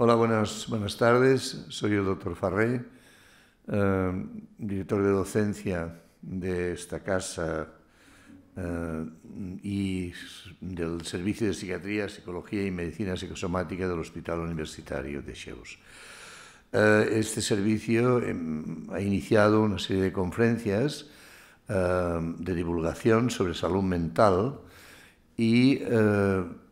Hola, buenas, buenas tardes. Soy el doctor Farré, eh, director de docencia de esta casa eh, y del Servicio de Psiquiatría, Psicología y Medicina Psicosomática del Hospital Universitario de Cheus. Eh, este servicio em, ha iniciado una serie de conferencias de divulgación sobre salud mental y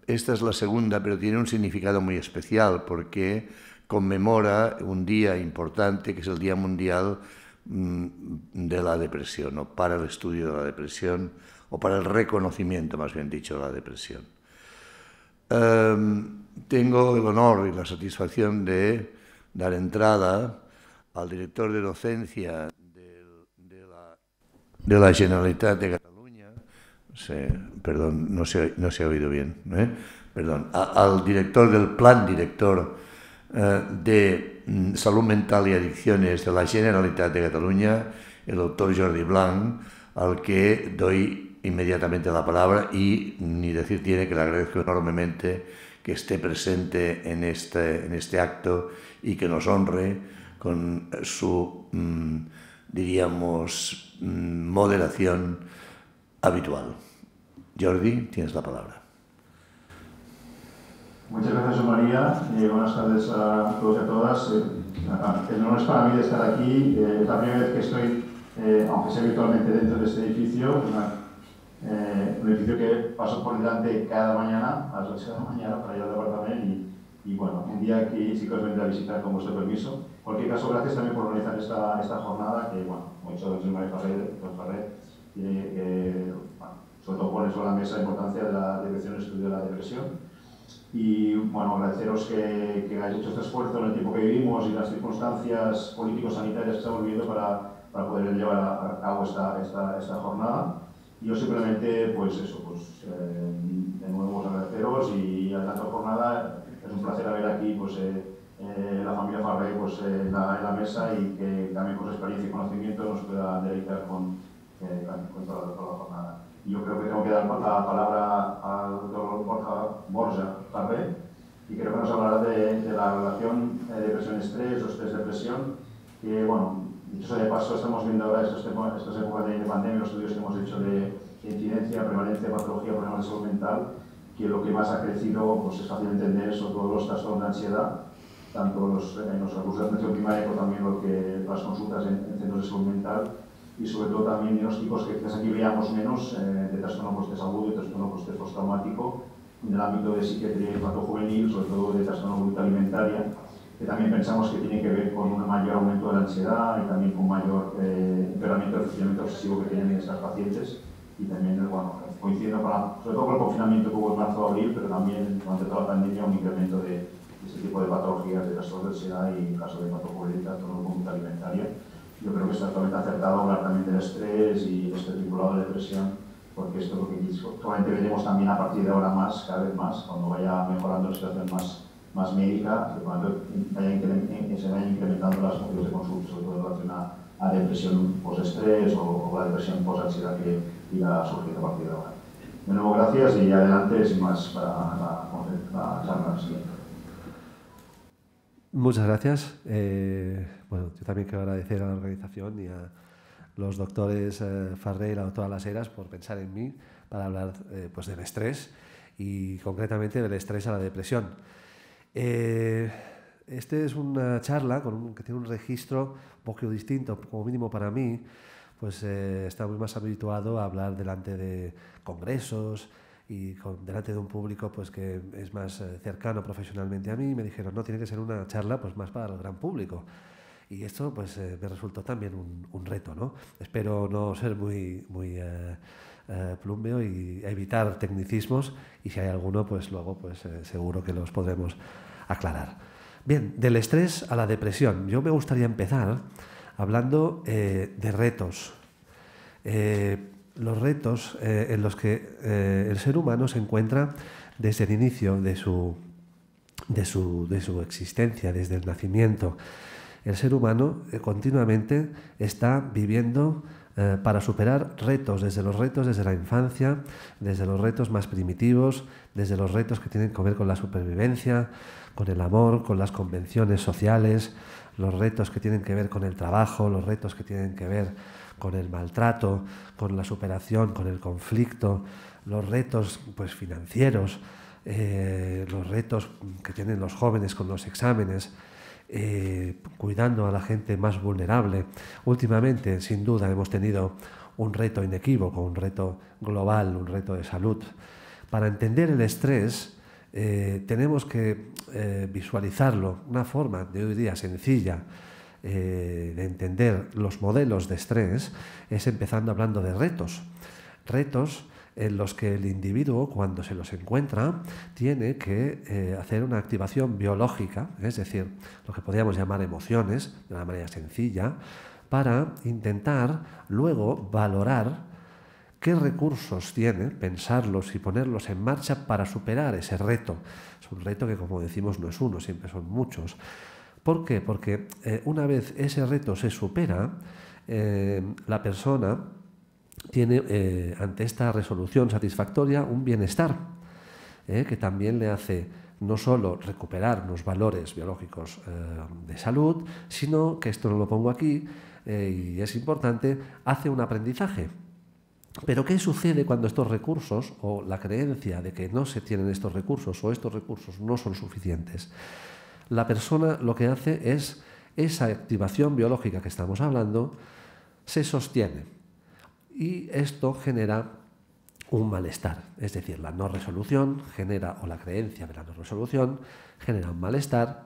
esta es la segunda, pero tiene un significado muy especial porque conmemora un día importante que es el Día Mundial mm, de la Depresión o para el estudio de la depresión o para el reconocimiento, más bien dicho, de la depresión. Em, tengo el honor y la satisfacción de dar entrada al director de docencia de, la, Generalitat de perdón, no se, no se, ha oído bien, ¿eh? perdón, al director del plan director eh, de mm, Salud Mental y Adicciones de la Generalitat de Cataluña, el doctor Jordi Blanc, al que doy inmediatamente la palabra y ni decir tiene que le agradezco enormemente que esté presente en este, en este acto y que nos honre con su, mm, diríamos, mm, moderación habitual. Jordi, tienes la palabra. Muchas gracias, María. Eh, buenas tardes a todos y a todas. Eh, el honor es para mí de estar aquí. es eh, la primera vez que estoy, eh, aunque sea virtualmente, dentro de este edificio. un edificio que paso por delante cada mañana, a las 8 de la mañana, para ir al departamento. Y, y, bueno, un día aquí, sí que os vendré a visitar con vuestro permiso. En cualquier caso, gracias también por organizar esta, esta jornada, que bueno, muchas de María Farré, sobre todo pone sobre la mesa la importancia de la depresión, el estudio de la depresión. Y bueno, agradeceros que, que hayáis hecho este esfuerzo en el tiempo que vivimos y las circunstancias políticos sanitarias que estamos viviendo para, para poder llevar a, cabo esta, esta, esta jornada. Y yo simplemente, pues eso, pues eh, de nuevo agradeceros y a tanta jornada es un placer haber aquí pues, eh, eh, la familia Farré pues, en la, mesa y que también con su experiencia y conocimiento nos pueda deleitar con, con toda la jornada yo creo que tengo que dar la palabra al doctor Borja Borja y creo que nos hablará de, la relación eh, de depresión-estrés o estrés-depresión, que bueno, de paso, estamos viendo ahora estas épocas de, pandemia, los estudios que hemos hecho de, incidencia, prevalencia, patología, problemas de salud mental, que lo que más ha crecido pues, es fácil entender, son todos los trastornos de ansiedad, tanto eh, en los recursos de atención primaria como también lo que, las consultas en centros de salud mental, y sobre todo también los tipos que quizás aquí veíamos menos eh, de trastorno postes salud y trastorno postes postraumático en el ámbito de psiquiatría patología juvenil sobre todo de trastorno voluntad alimentaria, que también pensamos que tiene que ver con un mayor aumento de la ansiedad y también con mayor eh, empeoramiento del funcionamiento obsesivo que tienen estas pacientes y también, eh, bueno, coincidiendo sobre todo con el confinamiento que hubo en marzo abril, pero también durante toda la pandemia un incremento de, este tipo de patologías de trastorno de ansiedad y en caso de hematojuvenil, trastorno de alimentaria yo creo que está totalmente acertado hablar también del estrés y este tripulado de depresión, porque esto es lo que actualmente veremos también a partir de ahora más, cada vez más, cuando vaya mejorando la situación más, más médica, que cuando eh, se vayan incrementando las motivos de consulta, sobre todo en a, depresión post-estrés o, la depresión post-ansiedad que ha surgido a partir de ahora. De nuevo, gracias y adelante, sin más, para la, la charla siguiente. Muchas gracias. Eh, bueno, yo también quiero agradecer a la organización y a los doctores eh, Farré y la doctora Laseras por pensar en mí para hablar eh, pues, del estrés y concretamente del estrés a la depresión. Eh, este es una charla que tiene un registro un poco distinto, como mínimo para mí, pues eh, está muy más habituado a hablar delante de congresos, y delante de un público pues que es más eh, cercano profesionalmente a mí, me dijeron, no, tiene que ser una charla pues más para el gran público. Y esto pues eh, me resultó también un, reto, ¿no? Espero no ser muy, muy eh, plumbeo y evitar tecnicismos y si hay alguno pues luego pues seguro que los podremos aclarar. Bien, del estrés a la depresión. Yo me gustaría empezar hablando de retos los retos eh, en los que eh, el ser humano se encuentra desde el inicio de su, de su, existencia, desde el nacimiento. El ser humano eh, continuamente está viviendo para superar retos, desde los retos desde la infancia, desde los retos más primitivos, desde los retos que tienen que ver con la supervivencia, con el amor, con las convenciones sociales, los retos que tienen que ver con el trabajo, los retos que tienen que ver con el maltrato, con la superación, con el conflicto, los retos pues, financieros, eh, los retos que tienen los jóvenes con los exámenes. Eh, cuidando a la gente más vulnerable. Últimamente, sin duda, hemos tenido un reto inequívoco, un reto global, un reto de salud. Para entender el estrés, eh, tenemos que eh, visualizarlo, una forma de hoy día sencilla, eh, de entender los modelos de estrés es empezando hablando de retos. Retos en los que el individuo, cuando se los encuentra, tiene que eh, hacer una activación biológica, es decir, lo que podríamos llamar emociones, de una manera sencilla, para intentar luego valorar qué recursos tiene, pensarlos y ponerlos en marcha para superar ese reto. Es un reto que, como decimos, no es uno, siempre son muchos. ¿Por qué? Porque eh, una vez ese reto se supera, eh, la persona tiene eh, ante esta resolución satisfactoria un bienestar que también le hace no solo recuperar los valores biológicos de salud, sino que esto no lo pongo aquí y es importante, hace un aprendizaje. Pero ¿qué sucede cuando estos recursos o la creencia de que no se tienen estos recursos o estos recursos no son suficientes? la persona lo que hace es esa activación biológica que estamos hablando, se sostiene. Y esto genera un malestar, es decir, la no resolución genera, o la creencia de la no resolución, genera un malestar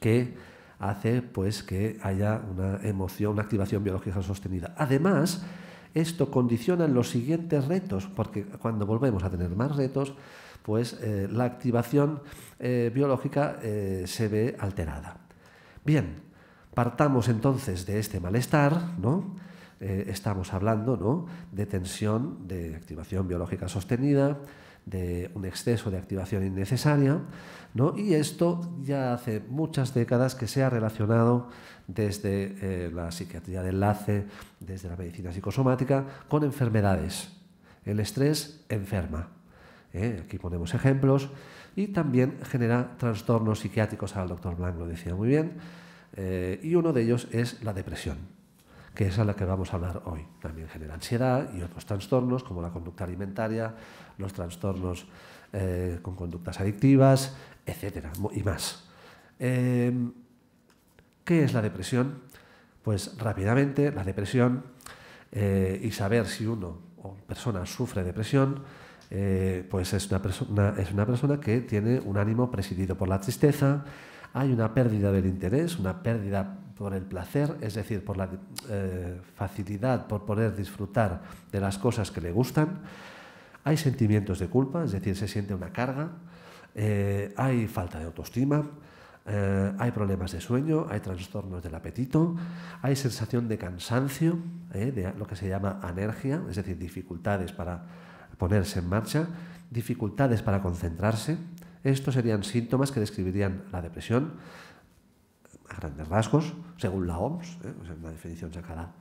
que hace pues que haya una emoción, una activación biológica sostenida. Además, esto condiciona los siguientes retos, porque cuando volvemos a tener más retos, pues eh, la activación eh, biológica eh, se ve alterada. Bien, partamos entonces de este malestar, ¿no? estamos hablando de tensión, de activación biológica sostenida, de un exceso de activación innecesaria, y esto ya hace muchas décadas que se ha relacionado desde la psiquiatría de enlace, desde la medicina psicosomática, con enfermedades. El estrés enferma, ¿eh? Aquí ponemos ejemplos. Y también genera trastornos psiquiátricos, ahora el doctor Blanc lo decía muy bien, eh, y uno de ellos es la depresión, que es a la que vamos a hablar hoy. También genera ansiedad y otros trastornos, como la conducta alimentaria, los trastornos eh, con conductas adictivas, etcétera, y más. Em, ¿Qué es la depresión? Pues rápidamente, la depresión y saber si uno o persona sufre depresión eh, pues es una, persona, es una persona que tiene un ánimo presidido por la tristeza, hay una pérdida del interés, una pérdida por el placer, es decir, por la eh, facilidad por poder disfrutar de las cosas que le gustan. Hay sentimientos de culpa, es decir, se siente una carga. Eh, hay falta de autoestima. hay problemas de sueño, hay trastornos del apetito, hay sensación de cansancio, de lo que se llama anergia, es decir, dificultades para ponerse en marcha, dificultades para concentrarse. Estos serían síntomas que describirían la depresión a grandes rasgos, según la OMS, ¿eh? una definición sacada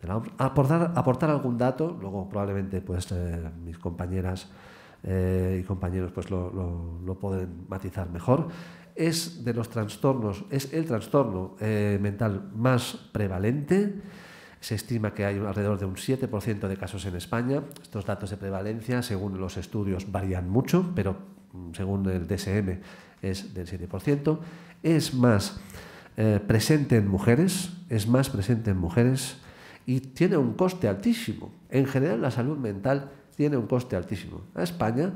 de la OMS. Aportar, algún dato, luego probablemente pues, eh, mis compañeras eh, y compañeros pues, lo, lo, pueden matizar mejor. Es de los trastornos, es el trastorno eh, mental más prevalente se estima que hay alrededor de un 7% de casos en España. Estos datos de prevalencia, según los estudios, varían mucho, pero mm, según el DSM es del 7%. Es más eh, presente en mujeres, es más presente en mujeres y tiene un coste altísimo. En general, la salud mental tiene un coste altísimo. A España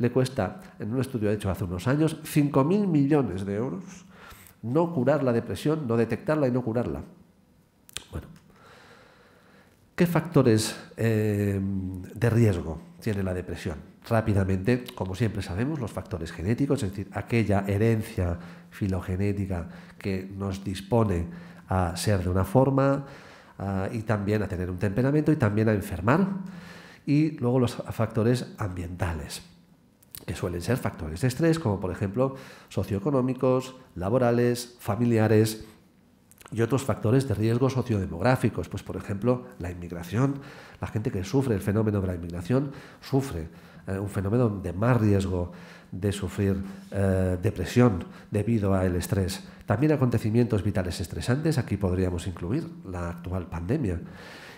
le cuesta, en un estudio hecho hace unos años, 5.000 millones de euros no curar la depresión, no detectarla y no curarla. Bueno, ¿Qué factores eh, de riesgo tiene la depresión? Rápidamente, como siempre sabemos, los factores genéticos, es decir, aquella herencia filogenética que nos dispone a ser de una forma ah, y también a tener un temperamento y también a enfermar. Y luego los factores ambientales, que suelen ser factores de estrés, como por ejemplo socioeconómicos, laborales, familiares, y otros factores de riesgo sociodemográficos, pues por ejemplo la inmigración, la gente que sufre el fenómeno de la inmigración sufre eh, un fenómeno de más riesgo de sufrir eh, depresión debido al estrés. También acontecimientos vitales estresantes, aquí podríamos incluir la actual pandemia.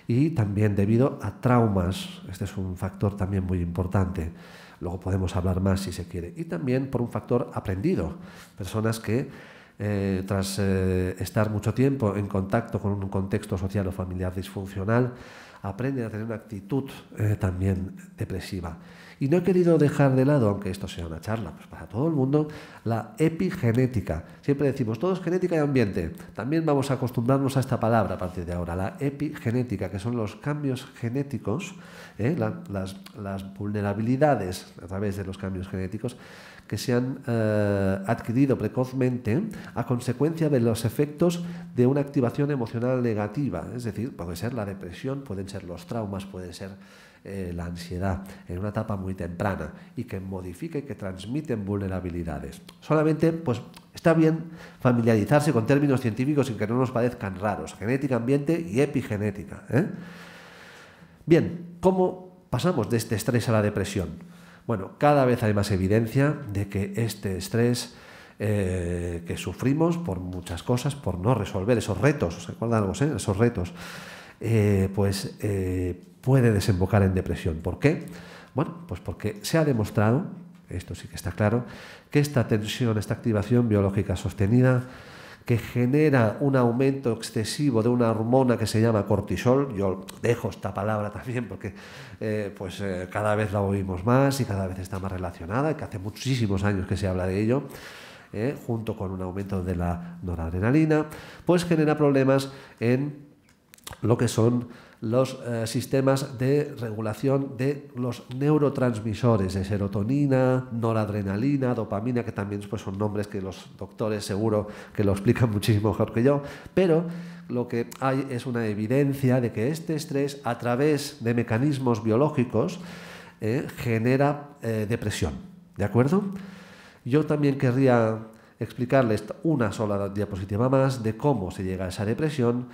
Y también debido a traumas, este es un factor también muy importante. Luego podemos hablar más si se quiere. Y también por un factor aprendido, personas que eh, tras eh, estar mucho tiempo en contacto con un contexto social o familiar disfuncional, aprenden a tener una actitud eh, también depresiva. Y no he querido dejar de lado, aunque esto sea una charla, pues para todo el mundo, la epigenética. Siempre decimos, todo es genética y ambiente. También vamos a acostumbrarnos a esta palabra a partir de ahora, la epigenética, que son los cambios genéticos, las vulnerabilidades a través de los cambios genéticos que se han eh, adquirido precozmente a consecuencia de los efectos de una activación emocional negativa. Es decir, puede ser la depresión, pueden ser los traumas, puede ser eh, la ansiedad en una etapa muy temprana y que modifique, y que transmiten vulnerabilidades. Solamente, pues está bien familiarizarse con términos científicos y que no nos parezcan raros. Genética, ambiente y epigenética. ¿eh? Bien, ¿cómo pasamos de este estrés a la depresión? Bueno, cada vez hay más evidencia de que este estrés eh, que sufrimos por muchas cosas, por no resolver esos retos, ¿os eh? Esos retos, eh, pues puede desembocar en depresión. ¿Por qué? Bueno, pues porque se ha demostrado, esto sí que está claro, que esta tensión, esta activación biológica sostenida, que genera un aumento excesivo de una hormona que se llama cortisol. Yo dejo esta palabra también porque eh, pues, eh, cada vez la oímos más y cada vez está más relacionada, que hace muchísimos años que se habla de ello. Eh, junto con un aumento de la noradrenalina, pues genera problemas en lo que son los eh, sistemas de regulación de los neurotransmisores de serotonina, noradrenalina, dopamina, que también pues, son nombres que los doctores seguro que lo explican muchísimo mejor que yo, pero lo que hay es una evidencia de que este estrés a través de mecanismos biológicos eh, genera eh, depresión. ¿De acuerdo? Yo también querría explicarles una sola diapositiva más de cómo se llega a esa depresión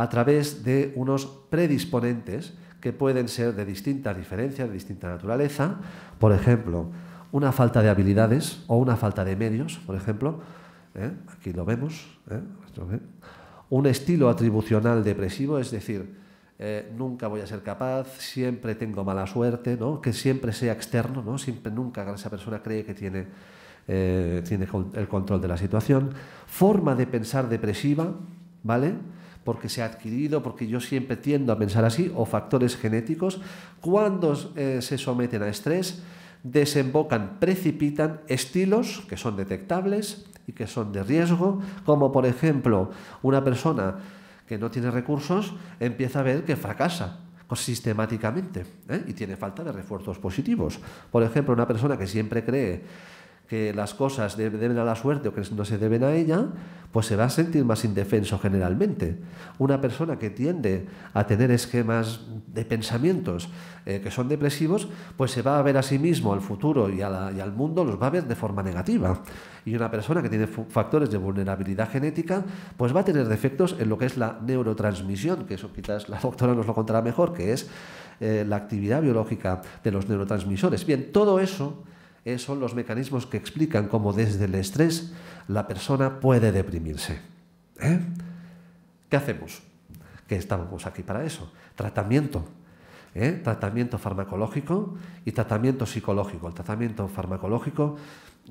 a través de unos predisponentes que pueden ser de distintas diferencias, de distinta naturaleza. Por ejemplo, una falta de habilidades o una falta de medios, por ejemplo. ¿eh? Aquí lo vemos. ¿eh? ¿eh? Un estilo atribucional depresivo, es decir, nunca voy a ser capaz, siempre tengo mala suerte, ¿no? que siempre sea externo, ¿no? siempre nunca esa persona cree que tiene, tiene el control de la situación. Forma de pensar depresiva, ¿vale? porque se ha adquirido, porque yo siempre tiendo a pensar así, o factores genéticos, cuando eh, se someten a estrés, desembocan, precipitan estilos que son detectables y que son de riesgo, como por ejemplo una persona que no tiene recursos empieza a ver que fracasa sistemáticamente ¿eh? y tiene falta de refuerzos positivos. Por ejemplo, una persona que siempre cree que las cosas deben a la suerte o que no se deben a ella, pues se va a sentir más indefenso generalmente. Una persona que tiende a tener esquemas de pensamientos eh, que son depresivos, pues se va a ver a sí mismo, al futuro y, al mundo, los va a ver de forma negativa. Y una persona que tiene factores de vulnerabilidad genética, pues va a tener defectos en lo que es la neurotransmisión, que eso quizás la doctora nos lo contará mejor, que es eh, la actividad biológica de los neurotransmisores. Bien, todo eso son los mecanismos que explican cómo desde el estrés la persona puede deprimirse. ¿eh? ¿Qué hacemos? ¿Qué estamos aquí para eso. Tratamiento. ¿eh? Tratamiento farmacológico y tratamiento psicológico. El tratamiento farmacológico,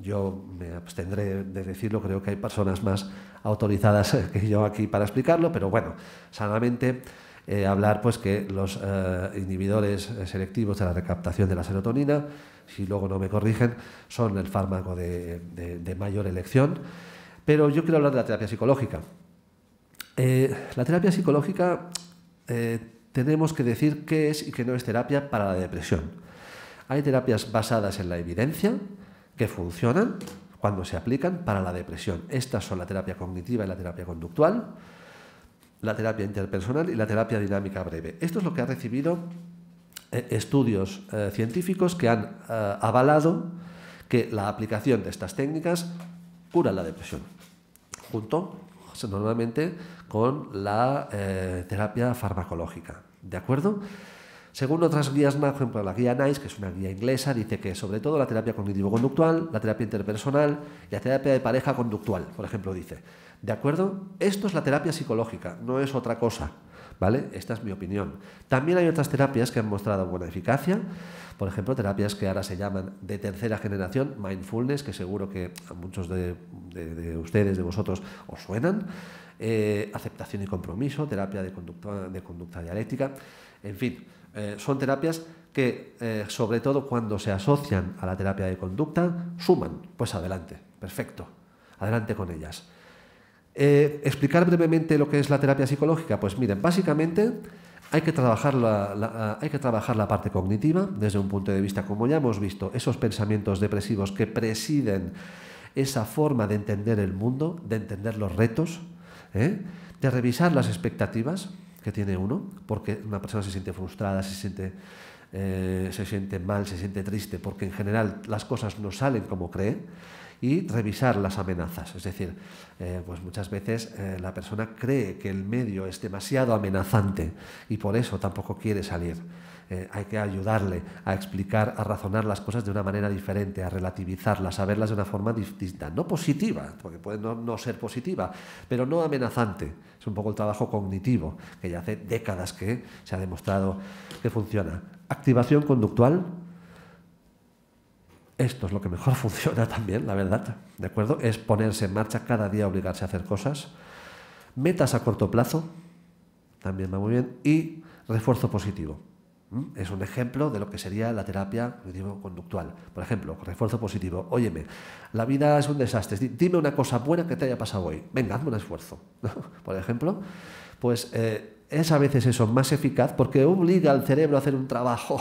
yo me abstendré de decirlo, creo que hay personas más autorizadas que yo aquí para explicarlo, pero bueno, sanamente eh, hablar pues que los inhibidores selectivos de la recaptación de la serotonina si luego no me corrigen, son el fármaco de, mayor elección. Pero yo quiero hablar de la terapia psicológica. Eh, la terapia psicológica eh, tenemos que decir qué es y qué no es terapia para la depresión. Hay terapias basadas en la evidencia que funcionan cuando se aplican para la depresión. Estas son la terapia cognitiva y la terapia conductual, la terapia interpersonal y la terapia dinámica breve. Esto es lo que ha recibido eh, estudios eh, científicos que han eh, avalado que la aplicación de estas técnicas cura la depresión, junto normalmente con la terapia farmacológica. ¿De acuerdo? Según otras guías, por ejemplo, la guía NICE, que es una guía inglesa, dice que sobre todo la terapia cognitivo-conductual, la terapia interpersonal y la terapia de pareja conductual, por ejemplo, dice. ¿De acuerdo? Esto es la terapia psicológica, no es otra cosa. ¿vale? Esta es mi opinión. También hay otras terapias que han mostrado buena eficacia, por ejemplo, terapias que ahora se llaman de tercera generación, mindfulness, que seguro que a muchos de, ustedes, de vosotros, os suenan, eh, aceptación y compromiso, terapia de conducta, de conducta dialéctica, en fin, eh, son terapias que, eh, sobre todo cuando se asocian a la terapia de conducta, suman, pues adelante, perfecto, adelante con ellas. Eh, explicar brevemente lo que es la terapia psicológica. Pues miren, básicamente ah, hay que, trabajar la, parte cognitiva desde un punto de vista, como ya hemos visto, esos pensamientos depresivos que presiden esa forma de entender el mundo, de entender los retos, ¿eh? de revisar las expectativas que tiene uno, porque una persona se siente frustrada, se siente, eh, se siente mal, se siente triste, porque en general las cosas no salen como cree y revisar las amenazas. Es decir, eh, pues muchas veces eh, la persona cree que el medio es demasiado amenazante y por eso tampoco quiere salir. Eh, hay que ayudarle a explicar, a razonar las cosas de una manera diferente, a relativizarlas, a verlas de una forma distinta, no positiva, porque puede no ser positiva, pero no amenazante. Es un poco el trabajo cognitivo, que ya hace décadas que se ha demostrado que funciona. Activación conductual, esto es lo que mejor funciona también, la verdad, ¿de acuerdo? Es ponerse en marcha cada día, obligarse a hacer cosas. Metas a corto plazo, también va muy bien. Y refuerzo positivo. Es un ejemplo de lo que sería la terapia conductual Por ejemplo, refuerzo positivo. Óyeme, la vida es un desastre. Dime una cosa buena que te haya pasado hoy. Venga, hazme un esfuerzo. Por ejemplo, pues eh, es a veces eso más eficaz porque obliga al cerebro a hacer un trabajo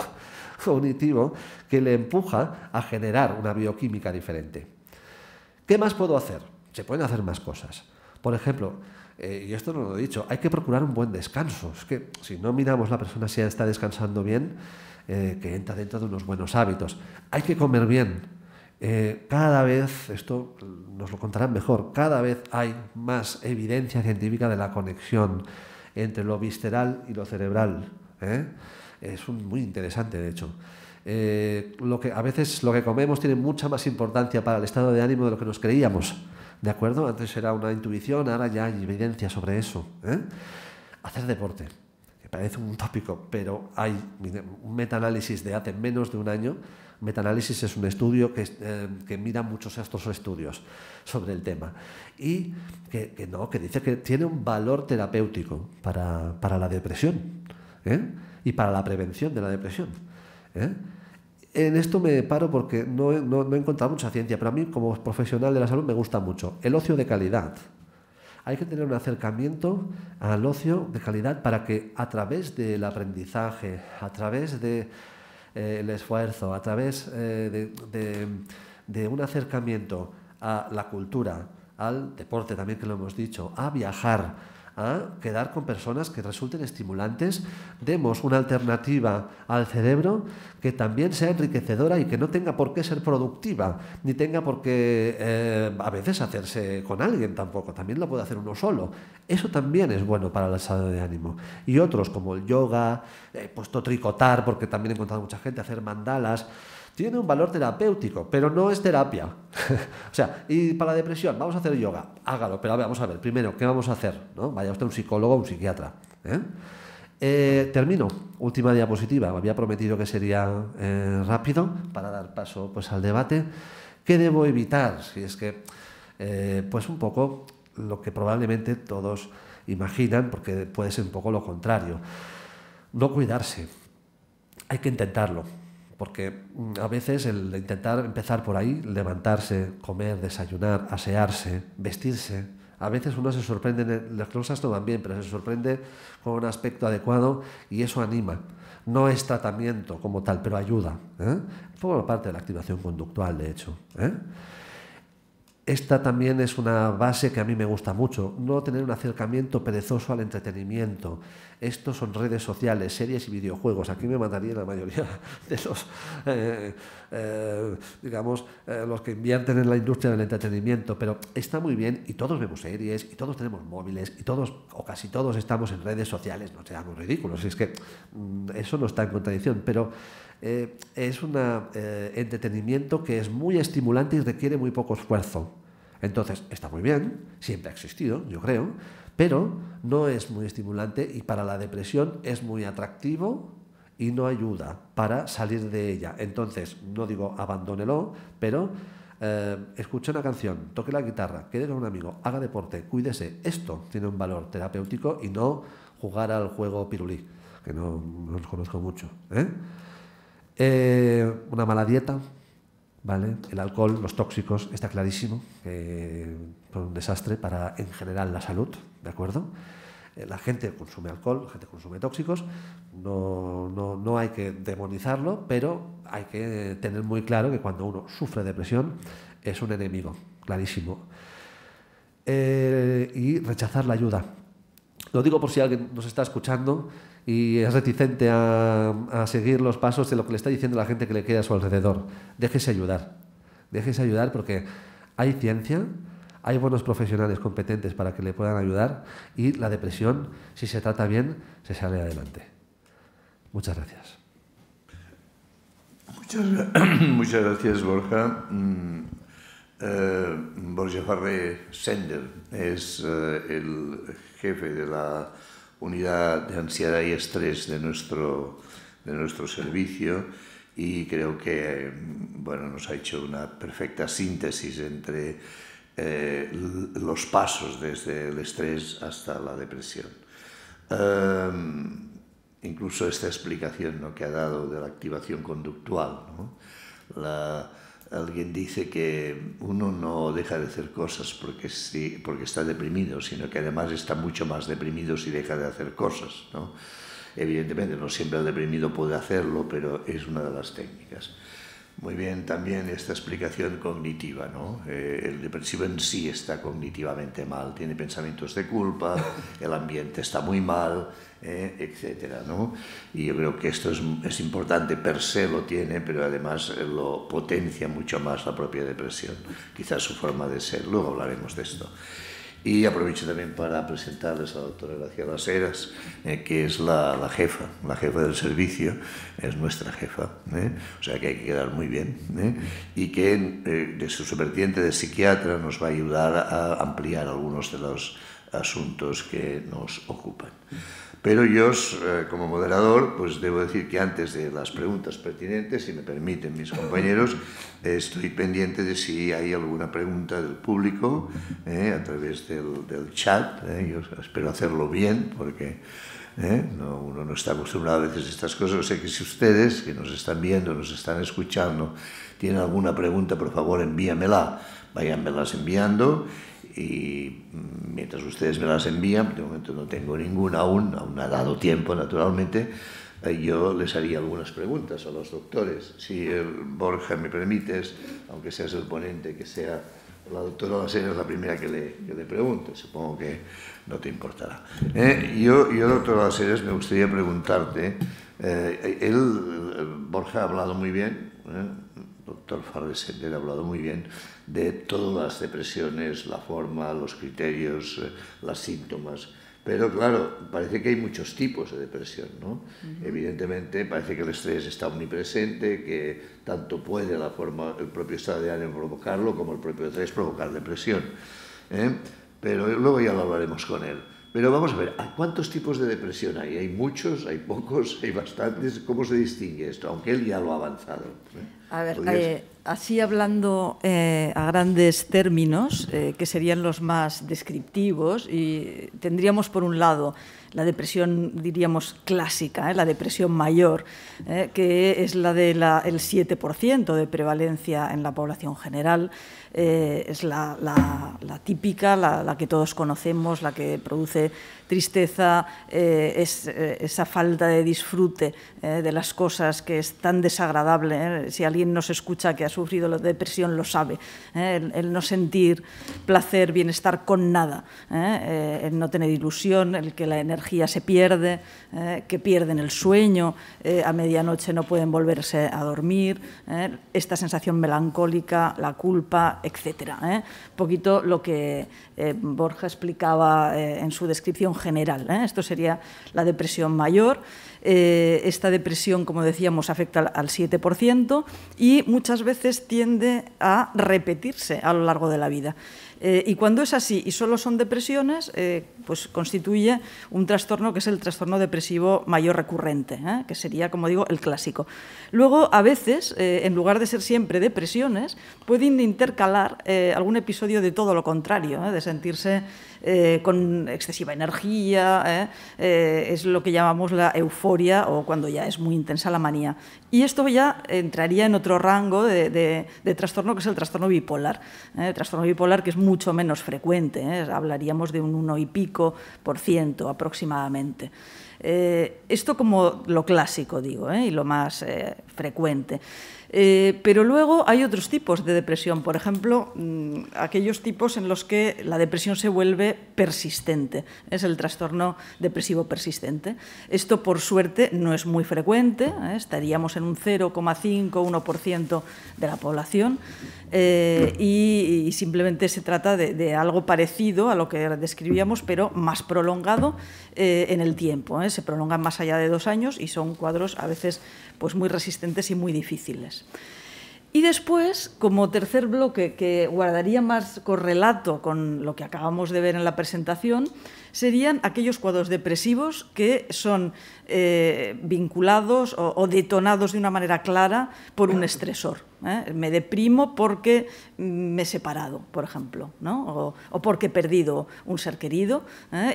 cognitivo que le empuja a generar una bioquímica diferente. ¿Qué más puedo hacer? Se pueden hacer más cosas. Por ejemplo, eh, y esto no lo he dicho, hay que procurar un buen descanso. Es que si no miramos la persona si está descansando bien, eh, que entra dentro de unos buenos hábitos. Hay que comer bien. Eh, cada vez, esto nos lo contarán mejor, cada vez hay más evidencia científica de la conexión entre lo visceral y lo cerebral. ¿eh? Es un, muy interesante, de hecho. Eh, lo que, a veces lo que comemos tiene mucha más importancia para el estado de ánimo de lo que nos creíamos. ¿De acuerdo? Antes era una intuición, ahora ya hay evidencia sobre eso. ¿eh? Hacer deporte, que parece un tópico, pero hay un metaanálisis de hace menos de un año. Metaanálisis es un estudio que, eh, que mira muchos estos estudios sobre el tema y que, no, que dice que tiene un valor terapéutico para, para la depresión. ¿eh? y para la prevención de la depresión. ¿eh? En esto me paro porque no, he encontrado mucha ciencia, pero a mí como profesional de la salud me gusta mucho. El ocio de calidad. Hay que tener un acercamiento al ocio de calidad para que a través del aprendizaje, a través del eh, esfuerzo, a través eh, de un acercamiento a la cultura, al deporte también que lo hemos dicho, a viajar, a quedar con personas que resulten estimulantes, demos una alternativa al cerebro que también sea enriquecedora y que no tenga por qué ser productiva, ni tenga por qué eh, a veces hacerse con alguien tampoco, también lo puede hacer uno solo. Eso también es bueno para la salud de ánimo. Y otros como el yoga, he eh, puesto tricotar, porque también he encontrado mucha gente, hacer mandalas tiene un valor terapéutico, pero no es terapia. o sea, y para la depresión, vamos a hacer yoga, hágalo, pero vamos a ver, primero, ¿qué vamos a hacer? Vaya usted un psicólogo o un psiquiatra. ¿eh? Eh, termino, última diapositiva, había prometido que sería eh, rápido para dar paso pues, al debate. ¿Qué debo evitar? Si es que, pues un poco lo que probablemente todos imaginan, porque puede ser un poco lo contrario. No cuidarse, hay que intentarlo porque mm, a veces el intentar empezar por ahí, levantarse, comer, desayunar, asearse, vestirse, a veces uno se sorprende, las cosas no van bien, pero se sorprende con un aspecto adecuado y eso anima. No es tratamiento como tal, pero ayuda. ¿eh? una parte de la activación conductual, de hecho. ¿eh? esta también es una base que a mí me gusta mucho, no tener un acercamiento perezoso al entretenimiento. Estos son redes sociales, series y videojuegos. Aquí me mandarían la mayoría de los, eh, eh, digamos, eh, los que invierten en la industria del entretenimiento, pero está muy bien y todos vemos series y todos tenemos móviles y todos, o casi todos, estamos en redes sociales. No seamos ridículos, es que mm, eso no está en contradicción, pero eh, es un eh, entretenimiento que es muy estimulante y requiere muy poco esfuerzo. Entonces, está muy bien, siempre ha existido, yo creo, pero no es muy estimulante y para la depresión es muy atractivo y no ayuda para salir de ella. Entonces, no digo abandónelo, pero eh, escuche una canción, toque la guitarra, quede con un amigo, haga deporte, cuídese. Esto tiene un valor terapéutico y no jugar al juego pirulí, que no, no los conozco mucho. ¿eh? Eh, una mala dieta, ¿vale? El alcohol, los tóxicos, está clarísimo, que eh, un desastre para, en general, la salud, ¿de acuerdo? Eh, la gente consume alcohol, la gente consume tóxicos, no, hay que demonizarlo, pero hay que tener muy claro que cuando uno sufre depresión es un enemigo, clarísimo. y rechazar la ayuda. Lo digo por si alguien nos está escuchando y es reticente a, seguir los pasos de lo que le está diciendo la gente que le queda a su alrededor. Déjese ayudar. Déjese ayudar porque hay ciencia, hay buenos profesionales competentes para que le puedan ayudar y la depresión, si se trata bien, se sale adelante. Muchas gracias. Muchas, gracias, Borja. Mm, eh, Borja Farré Sender es eh, el jefe de la unidad de ansiedad y estrés de nuestro, de nuestro servicio y creo que mm, bueno, nos ha hecho una perfecta síntesis entre eh, los pasos desde el estrés hasta la depresión. Em, incluso esta explicación ¿no? que ha dado de la activación conductual, Alguien dice que uno no deja de hacer cosas porque, porque está deprimido, sino que además está mucho más deprimido si deja de hacer cosas. Evidentemente, no siempre el deprimido puede hacerlo, pero es una de las técnicas. Muy bien, también esta explicación cognitiva, ¿no? Eh, el depresivo en sí está cognitivamente mal, tiene pensamientos de culpa, el ambiente está muy mal, eh, etcétera, ¿no? Y yo creo que esto es, es, importante, per se lo tiene, pero además eh, lo potencia mucho más la propia depresión, quizás su forma de ser. Luego hablaremos de esto. Y aprovecho también para presentarles a la doctora Graciela Heras, eh, que es la, la, jefa, la jefa del servicio, es nuestra jefa, eh. o sea que hay que quedar muy bien, eh. y que de su vertiente de psiquiatra nos va a ayudar a ampliar algunos de los asuntos que nos ocupan. Pero yo, eh, como moderador, pues debo decir que antes de las preguntas pertinentes, si me permiten mis compañeros, eh, estoy pendiente de si hay alguna pregunta del público eh, a través del, chat. yo espero hacerlo bien porque no, uno no está acostumbrado a veces a estas cosas. O que si ustedes que nos están viendo, nos están escuchando, tienen alguna pregunta, por favor envíamela, váyanmelas enviando y mientras ustedes me las envían, de momento no tengo ninguna aún, aún ha dado tiempo naturalmente, eh, yo les haría algunas preguntas a los doctores. Si Borja me permites, aunque seas el ponente, que sea la doctora Las es la primera que le, que le, pregunte, supongo que no te importará. Eh, yo, yo, doctora me gustaría preguntarte, eh, él, Borja ha hablado muy bien, eh, doctor Fardes ha hablado muy bien, de todas las depresiones, la forma, los criterios, eh, los síntomas. Pero claro, parece que hay muchos tipos de depresión, ¿no? Evidentemente parece que el estrés está omnipresente, que tanto puede la forma, el propio estado de ánimo provocarlo como el propio estrés provocar depresión. ¿eh? Pero luego ya lo hablaremos con él. Pero vamos a ver, cuántos tipos de depresión hay? ¿Hay muchos? ¿Hay pocos? ¿Hay bastantes? ¿Cómo se distingue esto? Aunque él ya lo ha avanzado. ¿eh? A ver, pues eh, así hablando eh, a grandes términos, eh, que serían los más descriptivos, y tendríamos por un lado la depresión, diríamos, clásica, la depresión mayor, que es la del 7% de prevalencia en la población general, es la, típica, la, la, que todos conocemos, la que produce tristeza, es esa falta de disfrute de las cosas que es tan desagradable. si alguien alguien nos escucha que ha sufrido la depresión lo sabe. ¿eh? El, no sentir placer, bienestar con nada, ¿eh? Eh, el no tener ilusión, el que la energía se pierde, que pierden el sueño, a medianoche no pueden volverse a dormir, esta sensación melancólica, la culpa, etc. Un poquito lo que eh, Borja explicaba eh, en su descripción general. ¿eh? Esto sería la depresión mayor. esta depresión, como decíamos, afecta al 7% y muchas veces tiende a repetirse a lo largo de la vida. Eh, y cuando es así y solo son depresiones, eh, pues constituye un trastorno que es el trastorno depresivo mayor recurrente, ¿eh? que sería, como digo, el clásico. Luego, a veces, en lugar de ser siempre depresiones, pueden intercalar algún episodio de todo lo contrario, de sentirse eh, con excesiva energía, eh, eh, es lo que llamamos la euforia o cuando ya es muy intensa la manía. Y esto ya entraría en otro rango de, trastorno que es el trastorno bipolar. El trastorno bipolar que es mucho menos frecuente, hablaríamos de un uno y pico por ciento aproximadamente. esto como lo clásico, digo, y lo más frecuente. Eh, pero luego hay otros tipos de depresión, por ejemplo, mm, aquellos tipos en los que la depresión se vuelve persistente, es el trastorno depresivo persistente. Esto, por suerte, no es muy frecuente, ¿eh? estaríamos en un 0,5-1% de la población. Eh, y, simplemente se trata de, algo parecido a lo que describíamos, pero más prolongado eh, en el tiempo. ¿eh? Se prolongan más allá de dos años y son cuadros a veces pues, muy resistentes y muy difíciles. Y después, como tercer bloque que guardaría más correlato con lo que acabamos de ver en la presentación, serían aquellos cuadros depresivos que son eh, vinculados o, detonados de una manera clara por un estresor. ¿eh? Me deprimo porque me he separado, por ejemplo, o, porque he perdido un ser querido ¿eh?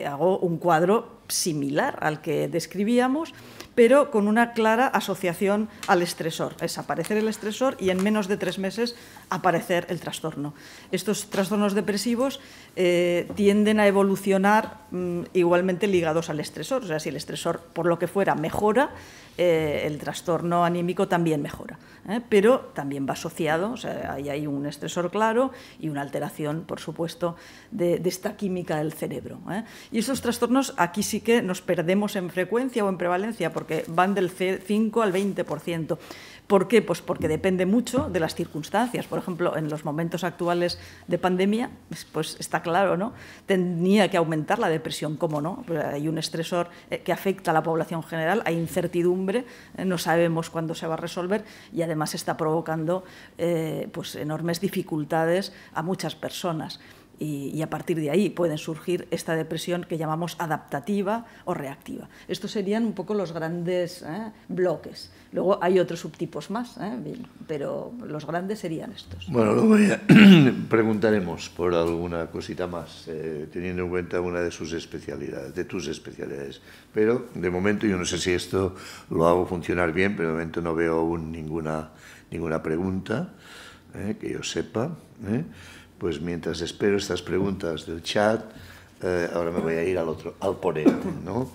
y hago un cuadro similar al que describíamos pero con una clara asociación al estresor. Es aparecer el estresor y en menos de tres meses aparecer el trastorno. Estos trastornos depresivos eh, tienden a evolucionar mm, igualmente ligados al estresor. O sea, si el estresor, por lo que fuera, mejora, eh, el trastorno anímico también mejora, ¿eh? pero también va asociado, o sea, ahí hay un estresor claro y una alteración, por supuesto, de, esta química del cerebro. Y esos trastornos aquí sí que nos perdemos en frecuencia o en prevalencia, porque van del 5 al 20%. ¿Por qué? Pues porque depende mucho de las circunstancias. Por ejemplo, en los momentos actuales de pandemia, pues, pues está claro, ¿no? Tenía que aumentar la depresión, ¿cómo no? Pues hay un estresor eh, que afecta a la población general, hay incertidumbre, eh, no sabemos cuándo se va a resolver y además está provocando eh, pues enormes dificultades a muchas personas y, a partir de ahí pueden surgir esta depresión que llamamos adaptativa o reactiva. Estos serían un poco los grandes ¿eh? bloques. Luego hay otros subtipos más, ¿eh? pero los grandes serían estos. Bueno, luego preguntaremos por alguna cosita más, eh, teniendo en cuenta una de sus especialidades, de tus especialidades. Pero de momento yo no sé si esto lo hago funcionar bien, pero de momento no veo aún ninguna, ninguna pregunta que yo sepa pues mientras espero estas preguntas del chat, eh, ahora me voy a ir al otro, al ponente, ¿no?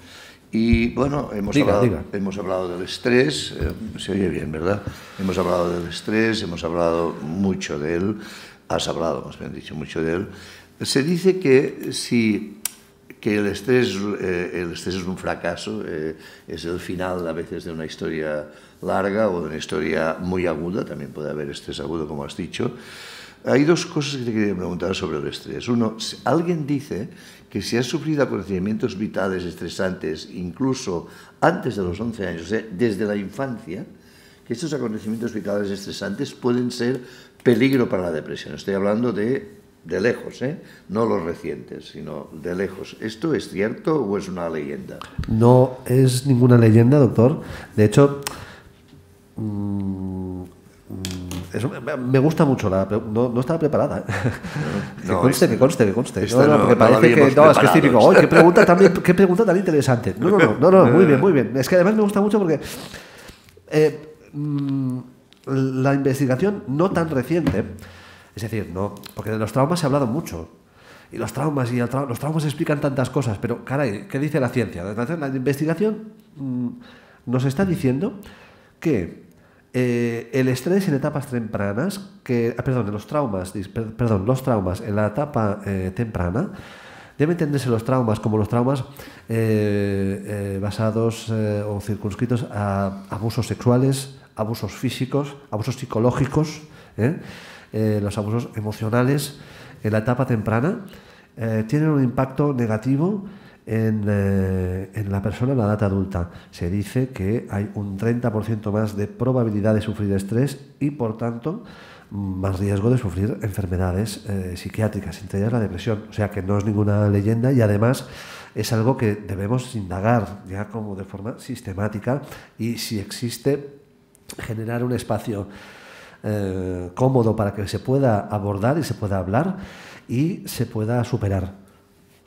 Y bueno, hemos, hablado, hemos hablado del estrés, eh, se oye bien, ¿verdad? Hemos hablado del estrés, hemos hablado mucho de él, has hablado, más bien dicho, mucho de él. Se dice que si que el estrés, eh, el estrés es un fracaso, es el final a veces de una historia larga o de una historia muy aguda, también puede haber estrés agudo, como has dicho, hay dos cosas que te quería preguntar sobre el estrés. Uno, alguien dice que si has sufrido acontecimientos vitales estresantes, incluso antes de los 11 años, o sea, desde la infancia, que estos acontecimientos vitales estresantes pueden ser peligro para la depresión. Estoy hablando de, de lejos, ¿eh? no los recientes, sino de lejos. ¿Esto es cierto o es una leyenda? No es ninguna leyenda, doctor. De hecho, mm, me gusta mucho la no, no estaba preparada ¿eh? este que, conste, que conste este que conste parece que es qué pregunta tan interesante no no no muy bien muy bien es que además me gusta mucho porque eh, mm, la investigación no tan reciente es decir no porque de los traumas se ha hablado mucho y los traumas y los traumas explican tantas cosas pero caray qué dice la ciencia la, investigación mm, nos está diciendo que eh, el estrés en etapas tempranas, que, ah, perdón, los traumas, perdón, los traumas en la etapa eh, temprana, deben entenderse los traumas como los traumas eh, basados o circunscritos a abusos sexuales, abusos físicos, abusos psicológicos, los abusos emocionales en la etapa temprana, tienen un impacto negativo eh, en, la persona en la edad adulta. Se dice que hay un 30% más de probabilidad de sufrir estrés y, por tanto, más riesgo de sufrir enfermedades eh, psiquiátricas, entre ellas la depresión. O sea que no es ninguna leyenda y además es algo que debemos indagar ya como de forma sistemática y si existe generar un espacio eh, cómodo para que se pueda abordar y se pueda hablar y se pueda superar.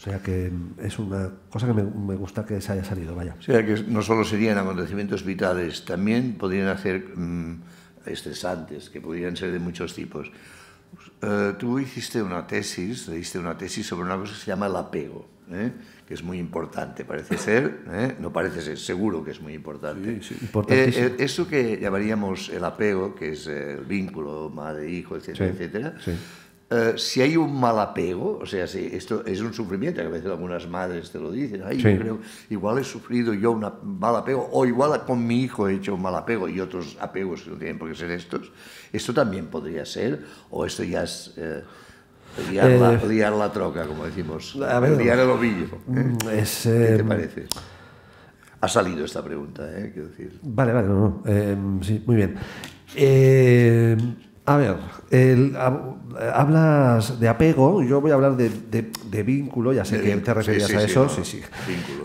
O sea que es una cosa que me, gusta que se haya salido, vaya. O sea que no solo serían acontecimientos vitales, también podrían hacer mm, estresantes, que podrían ser de muchos tipos. Eh, tú hiciste una tesis, una tesis sobre una cosa que se llama el apego, ¿eh? que es muy importante, parece ser, ¿eh? no parece ser, seguro que es muy importante. Sí, sí, eh, eso que llamaríamos el apego, que es el vínculo madre-hijo, etcétera, sí, eh, si hay un mal apego, o sea, si esto es un sufrimiento, a veces algunas madres te lo dicen, igual he sufrido yo un mal apego, o igual con mi hijo he hecho un mal apego y otros apegos que no tienen por qué ser estos, esto también podría ser, o esto ya es... Eh, liar, la, eh, troca, como decimos. A el ovillo. ¿eh? Mm, ¿Qué te em, parece? Ha salido esta pregunta, ¿eh? quiero decir. Vale, vale, no, no. Em, sí, muy bien. Eh, a ver, hablas de apego, yo voy a hablar de, vínculo, ya sé que te referías a eso, sí, sí.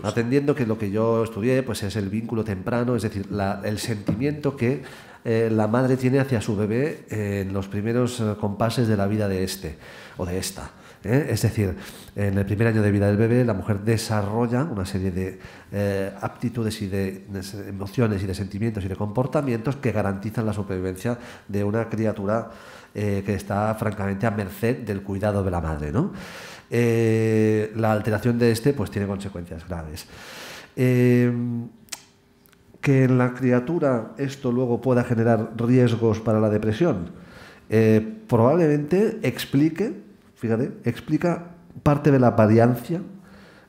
Atendiendo que lo que yo estudié pues es el vínculo temprano, es decir, el sentimiento que eh, la madre tiene hacia su bebé en los primeros eh, compases de la vida de este o de esta. ¿eh? Es decir, en el primer año de vida del bebé, la mujer desarrolla una serie de eh, aptitudes y de, emociones y de sentimientos y de comportamientos que garantizan la supervivencia de una criatura eh, que está francamente a merced del cuidado de la madre. la alteración de este pues, tiene consecuencias graves. que en la criatura esto luego pueda generar riesgos para la depresión, probablemente explique fíjate, explica parte de la variancia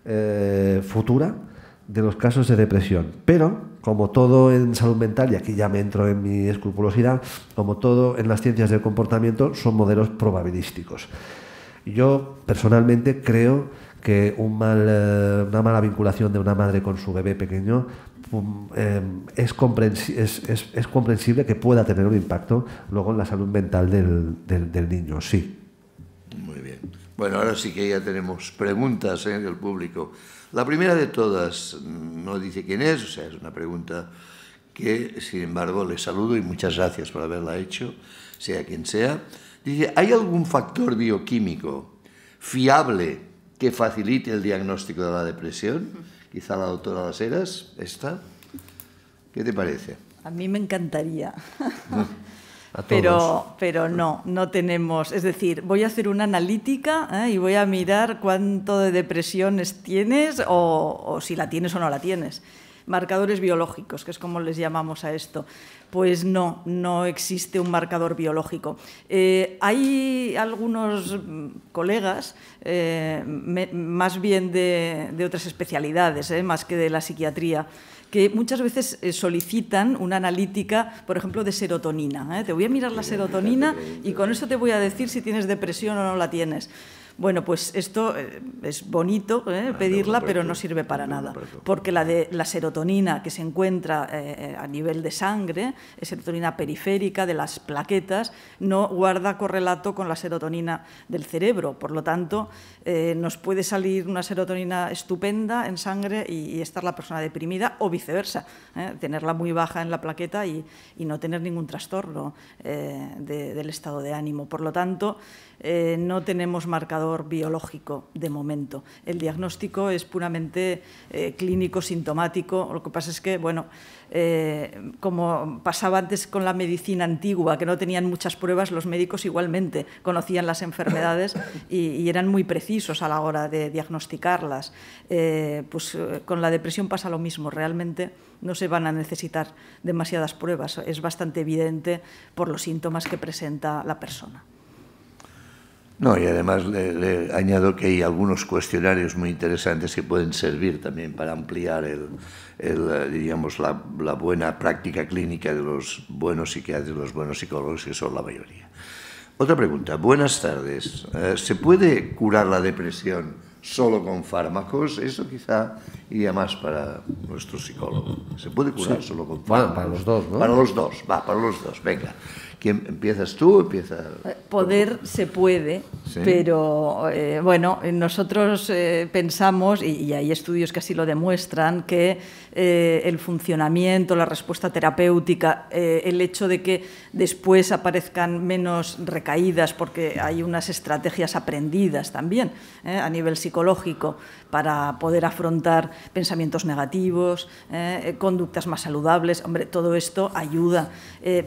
eh, futura de los casos de depresión. Pero, como todo en salud mental, y aquí ya me entro en mi escrupulosidad, como todo en las ciencias del comportamiento, son modelos probabilísticos. Yo personalmente creo que eh, una mala vinculación de una madre con su bebé pequeño mm, eh, es, comprensible, es, comprensible que pueda tener un impacto luego en la salud mental del, del niño, sí. Muy bien. Bueno, ahora sí que ya tenemos preguntas ¿eh? del público. La primera de todas mm, no dice quién es, o sea, es una pregunta que, sin embargo, le saludo y muchas gracias por haberla hecho, sea quien sea. Dice, ¿hay algún factor bioquímico fiable que facilite el diagnóstico de la depresión? Quizá la doctora Las Heras, esta. ¿Qué te parece? A mí me encantaría. Pero, pero no, no tenemos. Es decir, voy a hacer una analítica ¿eh? y voy a mirar cuánto de depresiones tienes o, si la tienes o no la tienes marcadores biológicos, que es como les llamamos a esto. Pues no, no existe un marcador biológico. Eh, hay algunos colegas, eh, más bien de, otras especialidades, más que de la psiquiatría, que muchas veces eh, solicitan una analítica, por ejemplo, de serotonina. ¿eh? Te voy a mirar la serotonina y con eso te voy a decir si tienes depresión o no la tienes. Bueno, pues esto eh, es bonito eh, pedirla, pero no sirve para nada, porque la, serotonina que se encuentra eh, a nivel de sangre, es serotonina periférica de las plaquetas, no guarda correlato con la serotonina del cerebro. Por lo tanto, nos puede salir una serotonina estupenda en sangre y, estar la persona deprimida o viceversa, tenerla muy baja en la plaqueta y, no tener ningún trastorno del estado de ánimo. Por lo tanto, eh, no tenemos marcador biológico de momento. El diagnóstico es puramente eh, clínico, sintomático. Lo que pasa es que, bueno, eh, como pasaba antes con la medicina antigua, que no tenían muchas pruebas, los médicos igualmente conocían las enfermedades y, y eran muy precisos a la hora de diagnosticarlas. pues con la depresión pasa lo mismo. Realmente no se van a necesitar demasiadas pruebas. Es bastante evidente por los síntomas que presenta la persona. No, y además le, añado que hay algunos cuestionarios muy interesantes que pueden servir también para ampliar el, eh, digamos, la, buena práctica clínica de los buenos psiquiatras, y los buenos psicólogos, que son la mayoría. Otra pregunta, buenas tardes. Eh, ¿Se puede curar la depresión solo con fármacos? Eso quizá iría más para nuestro psicólogo. ¿Se puede curar solo con fármacos? para los dos, ¿no? Para los dos, va, para los dos, venga. ¿Empiezas tú? Empieza... Eh, poder se puede, pero eh, bueno, nosotros eh, pensamos, y hay estudios que así lo demuestran, que eh, el funcionamiento, la respuesta terapéutica, eh, el hecho de que después aparezcan menos recaídas, porque hay unas estrategias aprendidas también eh, a nivel psicológico para poder afrontar pensamientos negativos, conductas más saludables. Hombre, todo esto ayuda.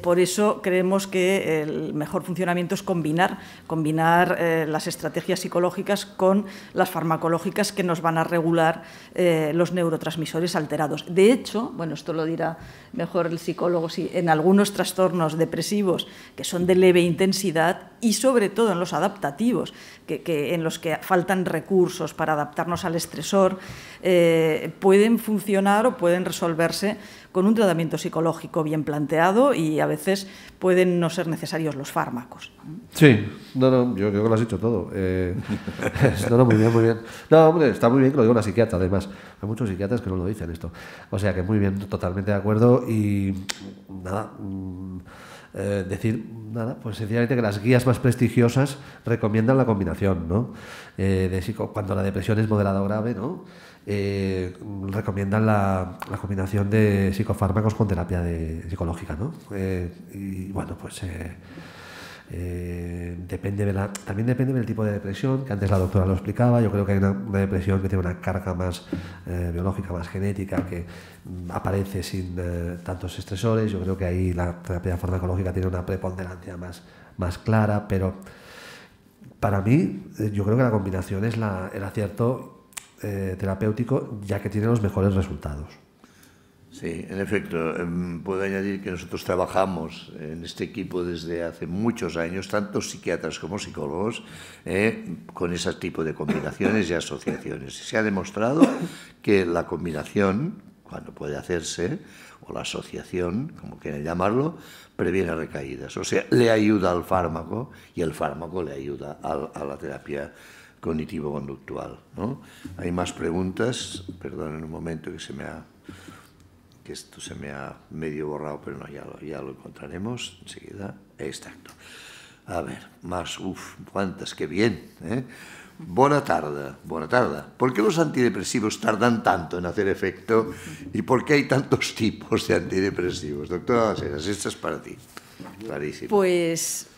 por eso creemos que el mejor funcionamiento es combinar, combinar las estrategias psicológicas con las farmacológicas que nos van a regular los neurotransmisores alterados de hecho, bueno, esto lo dirá mejor el psicólogo, Si en algunos trastornos depresivos que son de leve intensidad y sobre todo en los adaptativos, en los que faltan recursos para adaptarnos al estresor, eh, pueden funcionar o pueden resolverse con un tratamiento psicológico bien planteado y a veces pueden no ser necesarios los fármacos. Sí, no, no, yo creo que lo has dicho todo. Eh, no, no, muy bien, muy bien. No, hombre, está muy bien que lo diga una psiquiatra, además. Hay muchos psiquiatras que no lo dicen esto. O sea que muy bien, totalmente de acuerdo y nada. Mm, eh, decir nada, pues sencillamente que las guías más prestigiosas recomiendan la combinación, ¿no? Eh, de cuando la depresión es moderada o grave, ¿no? Eh, recomiendan la, combinación de psicofármacos con terapia psicológica, ¿no? Eh, y bueno, pues eh, depende de la, también depende del tipo de depresión, que antes la doctora lo explicaba, yo creo que hay una, depresión que tiene una carga más biológica, más genética, que mm, aparece sin tantos estresores, yo creo que ahí la terapia farmacológica tiene una preponderancia más, clara, pero para mí yo creo que la combinación es el acierto eh, terapéutico, ya que tiene los mejores resultados. Sí, en efecto, em, puedo añadir que nosotros trabajamos en este equipo desde hace muchos años, tanto psiquiatras como psicólogos, eh, con ese tipo de combinaciones y asociaciones. Se ha demostrado que la combinación, cuando puede hacerse, o la asociación, como quieran llamarlo, previene recaídas. O sea, le ayuda al fármaco y el fármaco le ayuda a la terapia cognitivo-conductual. ¿no? Hay más preguntas, perdón en un momento que se me ha que esto se me ha medio borrado, pero no, ya lo, ya lo encontraremos enseguida. Exacto. A ver, más, uff, cuántas, qué bien. ¿eh? Buena tarde, buena tarde. ¿Por qué los antidepresivos tardan tanto en hacer efecto y por qué hay tantos tipos de antidepresivos? Doctora, estas es para ti. Clarísimo. Pues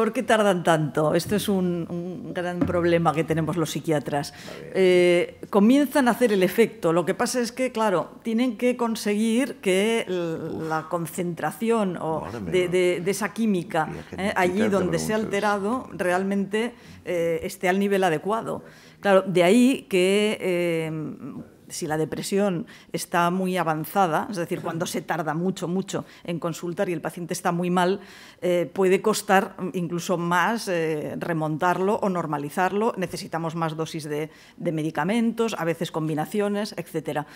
¿Por qué tardan tanto? Esto es un, gran problema que tenemos los psiquiatras. Eh, comienzan a hacer el efecto. Lo que pasa es que, claro, tienen que conseguir que la concentración de, esa química eh, allí donde se ha alterado realmente eh, esté al nivel adecuado. Claro, de ahí que si la depresión está muy avanzada, es decir, cuando se tarda mucho, mucho en consultar y el paciente está muy mal, eh, puede costar incluso más eh, remontarlo o normalizarlo. Necesitamos más dosis de, medicamentos, a veces combinaciones, etc.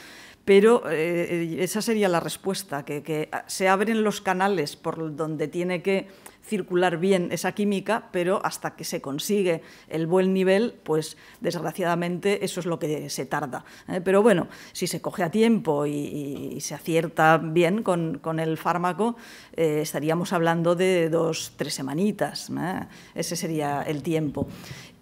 Pero eh, esa sería la respuesta, que se abren los canales por donde tiene que circular bien esa química, pero hasta que se consigue el buen nivel, pues desgraciadamente eso es lo que se tarda. ¿eh? Pero bueno, si se coge a tiempo y, se acierta bien con, el fármaco, eh, estaríamos hablando de dos, tres semanitas. ¿eh? Ese sería el tiempo.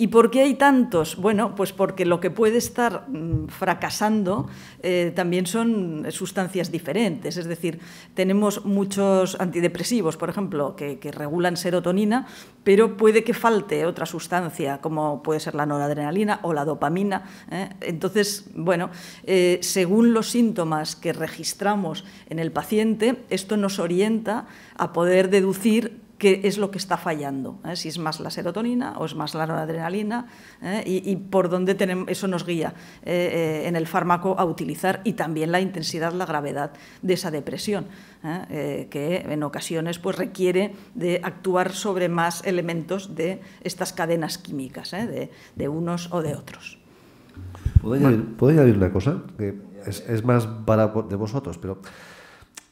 ¿Y por qué hay tantos? Bueno, pues porque lo que puede estar mm, fracasando eh, también son sustancias diferentes. Es decir, tenemos muchos antidepresivos, por ejemplo, que, regulan serotonina, pero puede que falte otra sustancia, como puede ser la noradrenalina o la dopamina. ¿eh? Entonces, bueno, eh, según los síntomas que registramos en el paciente, esto nos orienta a poder deducir qué es lo que está fallando, ¿eh? si es más la serotonina o es más la noradrenalina ¿eh? y, por dónde tenemos, eso nos guía eh, en el fármaco a utilizar y también la intensidad, la gravedad de esa depresión, que en ocasiones pues, requiere de actuar sobre más elementos de estas cadenas químicas, de, unos o de otros. ¿Puedo añadir, una cosa? Que es, más para de vosotros, pero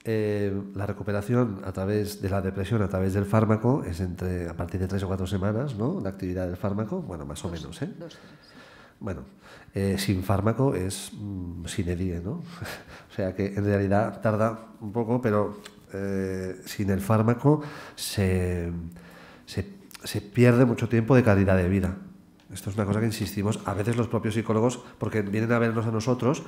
eh, la recuperación a través de la depresión, a través del fármaco, es entre a partir de tres o cuatro semanas, ¿no? La actividad del fármaco, bueno, más o menos, ¿eh? bueno, eh, sin fármaco es mm, sin edie, ¿no? o sea que en realidad tarda un poco, pero eh, sin el fármaco se, se pierde mucho tiempo de calidad de vida. Esto es una cosa que insistimos a veces los propios psicólogos, porque vienen a vernos a nosotros,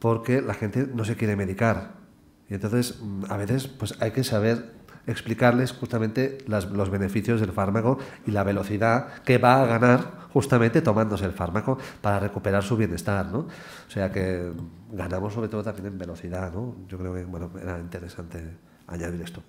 porque la gente no se quiere medicar y entonces, mm, a veces, pues hay que saber explicarles justamente los beneficios del fármaco y la velocidad que va a ganar justamente tomándose el fármaco para recuperar su bienestar, ¿no? O sea que ganamos sobre todo también en velocidad, ¿no? Yo creo que, bueno, era interesante añadir esto.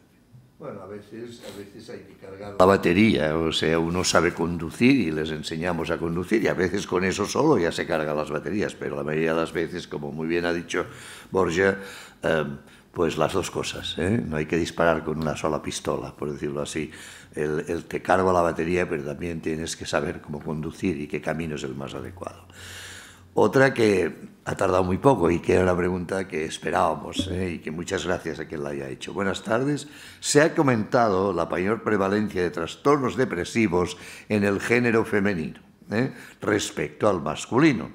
Bueno, a veces, hay que cargar la batería, o sea, uno sabe conducir y les enseñamos a conducir y a veces con eso solo ya se cargan las baterías, pero la mayoría de las veces, como muy bien ha dicho Borja, em, pues las dos cosas, ¿eh? no hay que disparar con una sola pistola, por decirlo así. El, te cargo la batería, pero también tienes que saber cómo conducir y qué camino es el más adecuado. Otra que ha tardado muy poco y que era la pregunta que esperábamos ¿eh? y que muchas gracias a quien la haya hecho. Buenas tardes. Se ha comentado la mayor prevalencia de trastornos depresivos en el género femenino ¿eh? respecto al masculino.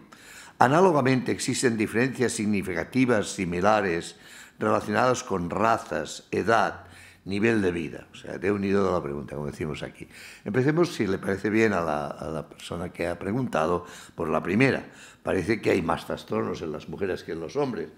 Análogamente existen diferencias significativas similares relacionados con razas, edad, nivel de vida. O sea, de unido a la pregunta, como decimos aquí. Empecemos, si le parece bien a la, persona que ha preguntado, por la primera. Parece que hay más trastornos en las mujeres que en los hombres.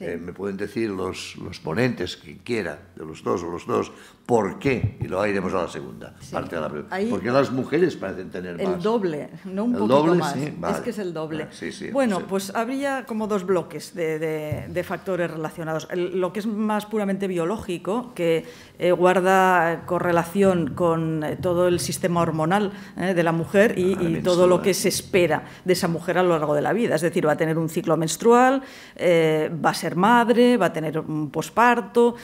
Eh, me pueden decir los, los ponentes, quien quiera, de los dos o los dos, ¿Por qué? Y luego iremos a la segunda parte de la pregunta. Porque las mujeres parecen tener más. El doble, no un el poquito doble, más. Es que es el doble. Ah, bueno, pues habría como dos bloques de, factores relacionados. lo que es más puramente biológico, que eh, guarda correlación con eh, todo el sistema hormonal eh, de la mujer y, ah, y todo lo que se espera de esa mujer a lo largo de la vida. Es decir, va a tener un ciclo menstrual, va a ser madre, va a tener un posparto,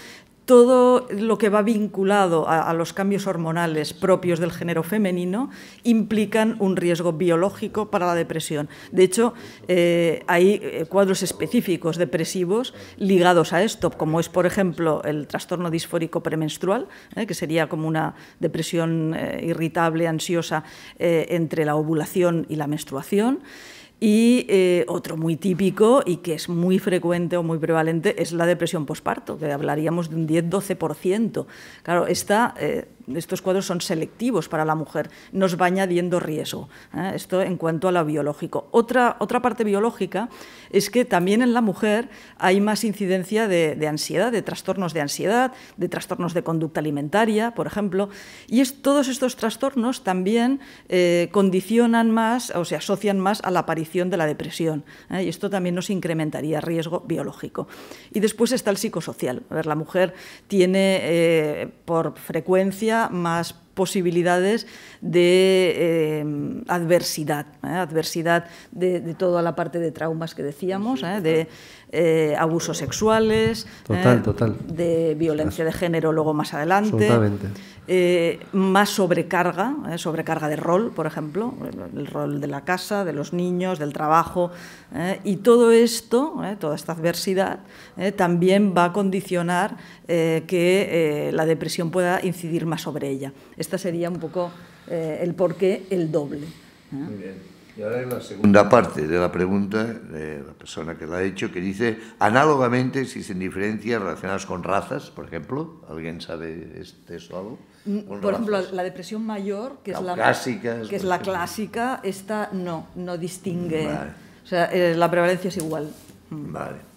todo lo que va vinculado a, los cambios hormonales propios del género femenino implican un riesgo biológico para la depresión. De hecho, eh, hay eh, cuadros específicos depresivos ligados a esto, como es, por ejemplo, el trastorno disfórico premenstrual, eh, que sería como una depresión irritable, ansiosa entre la ovulación y la menstruación. Y eh, otro muy típico y que es muy frecuente o muy prevalente es la depresión posparto, que hablaríamos de un 10-12%. Claro, esta eh, estos cuadros son selectivos para la mujer, nos va añadiendo riesgo. ¿eh? Esto en cuanto a lo biológico. Otra, otra parte biológica es que también en la mujer hay más incidencia de, ansiedad, de trastornos de ansiedad, de trastornos de conducta alimentaria, por ejemplo, y es, todos estos trastornos también eh, condicionan más o se asocian más a la aparición de la depresión. ¿eh? Y esto también nos incrementaría riesgo biológico. Y después está el psicosocial. ver, la mujer tiene por frecuencia más posibilidades de eh, adversidad, ¿eh? adversidad de, toda la parte de traumas que decíamos, ¿eh? de abusos sexuales, de violencia de género luego más adelante, más sobrecarga, sobrecarga de rol, por ejemplo, el rol de la casa, de los niños, del trabajo, y todo esto, toda esta adversidad, también va a condicionar que la depresión pueda incidir más sobre ella. Esta sería un poco eh, el porqué, el doble. Muy bien. Y ahora la segunda parte de la pregunta de la persona que la ha hecho, que dice, análogamente existen diferencias relacionadas con razas, por ejemplo. ¿Alguien sabe este eso algo? Mm, por ejemplo, la depresión mayor, que es la, clásica, esta no, no distingue. O sea, eh, la prevalencia es igual. Mm. Vale.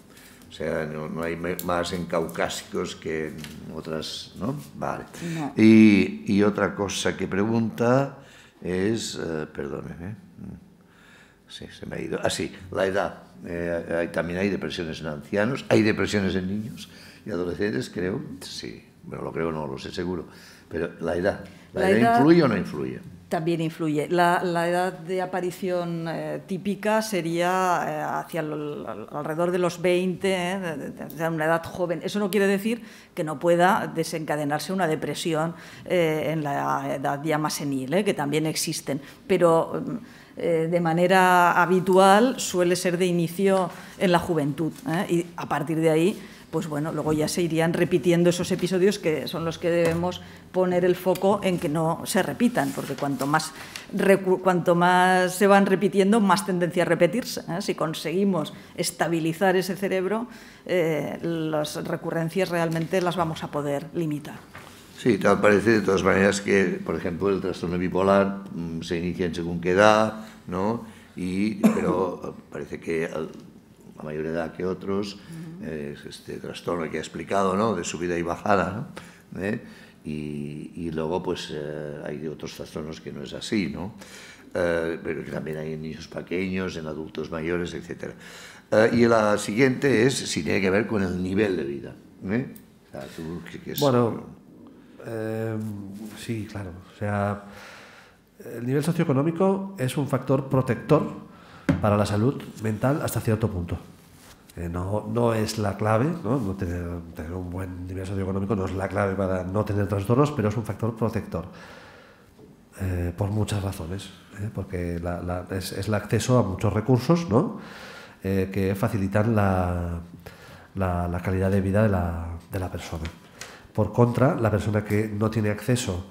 O sea, no, hay más en caucásicos que en otras, ¿no? Vale. Y, otra cosa que pregunta es, eh, perdóneme, ¿eh? Mm. sí, se me ha ido. Ah, sí, la edad. Eh, hay, también hay depresiones en ancianos, hay depresiones en niños y adolescentes, creo, sí. Bueno, lo creo, no, lo sé seguro. Pero la edad, ¿la, edad influye o no influye? También influye. La, edad de aparición eh, típica sería eh, hacia alrededor de los 20, eh, una edad joven. Eso no quiere decir que no pueda desencadenarse una depresión en la edad ya más senil, que también existen. Pero de manera habitual suele ser de inicio en la juventud y a partir de ahí pues bueno, luego ya se irían repitiendo esos episodios que son los que debemos poner el foco en que no se repitan, porque cuanto más, se van repitiendo, más tendencia a repetirse. ¿eh? Si conseguimos estabilizar ese cerebro, eh, las recurrencias realmente las vamos a poder limitar. Sí, tal parece de todas maneras que, por ejemplo, el trastorno bipolar mm, se inicia en según qué edad, ¿no? Y, pero parece que a mayor edad que otros este trastorno que ha explicado, ¿no? de subida y bajada, ¿Eh? y, luego pues eh, hay otros trastornos que no es así, ¿no? Eh, pero que también hay en niños pequeños, en adultos mayores, etc. y la siguiente es si tiene que ver con el nivel de vida. Bueno, sí, claro. O sea, el nivel socioeconómico es un factor protector para la salud mental hasta cierto punto. Eh, no, es la clave, ¿no? tener, un buen nivel socioeconómico no es la clave para no tener trastornos, pero es un factor protector. Eh, por muchas razones, eh, porque es, el acceso a muchos recursos que facilitan la, calidad de vida de la, persona. Por contra, la persona que no tiene acceso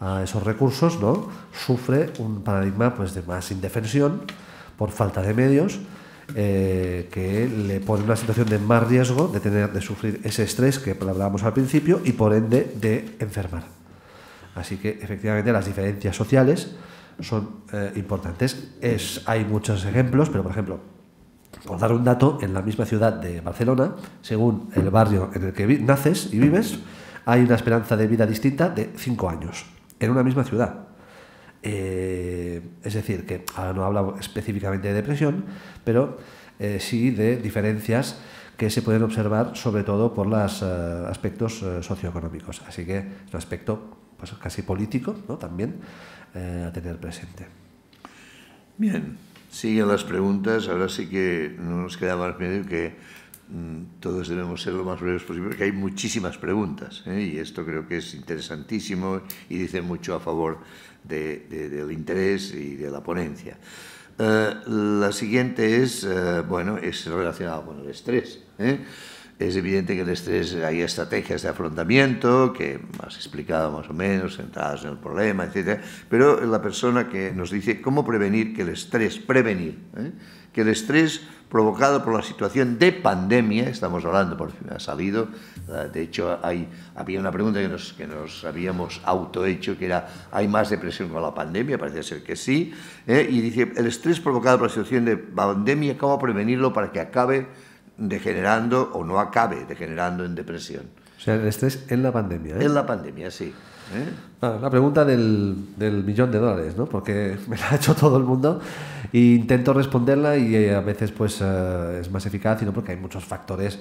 a esos recursos sufre un paradigma pues, de más indefensión por falta de medios eh, que le pone una situación de más riesgo de tener, de sufrir ese estrés que hablábamos al principio y por ende de enfermar. Así que efectivamente las diferencias sociales son eh, importantes. hay muchos ejemplos, pero por ejemplo, por dar un dato, en la misma ciudad de Barcelona, según el barrio en el que naces y vives, hay una esperanza de vida distinta de 5 años, en una misma ciudad. Eh, es decir, que ahora no habla específicamente de depresión, pero eh, sí de diferencias que se pueden observar sobre todo por los eh, aspectos socioeconómicos. Así que es un aspecto pues, casi político también a tener presente. Bien, siguen las preguntas. Ahora sí que nos queda más medio que Mm, todos debemos ser lo más breves posible, porque hay muchísimas preguntas, ¿eh? y esto creo que es interesantísimo y dice mucho a favor del interés y de la ponencia. Eh, la siguiente es, eh, bueno, es relacionada con el estrés. Es evidente que el estrés, hay estrategias de afrontamiento, que más explicado más o menos, centradas en el problema, etc. Pero la persona que nos dice cómo prevenir que el estrés, prevenir, que el estrés provocado por la situación de pandemia, estamos hablando, por fin ha salido, de hecho hay, había una pregunta que nos, que nos habíamos autohecho, que era, ¿hay más depresión con la pandemia? Parece ser que sí, ¿eh? y dice, el estrés provocado por la situación de pandemia, ¿cómo prevenirlo para que acabe degenerando o no acabe degenerando en depresión? O sea, el estrés en la pandemia. ¿eh? En la pandemia, sí. ¿Eh? Ah, la pregunta del, millón de dólares, ¿no? Porque me la ha hecho todo el mundo e intento responderla y eh, a veces pues eh, es más eficaz, sino porque hay muchos factores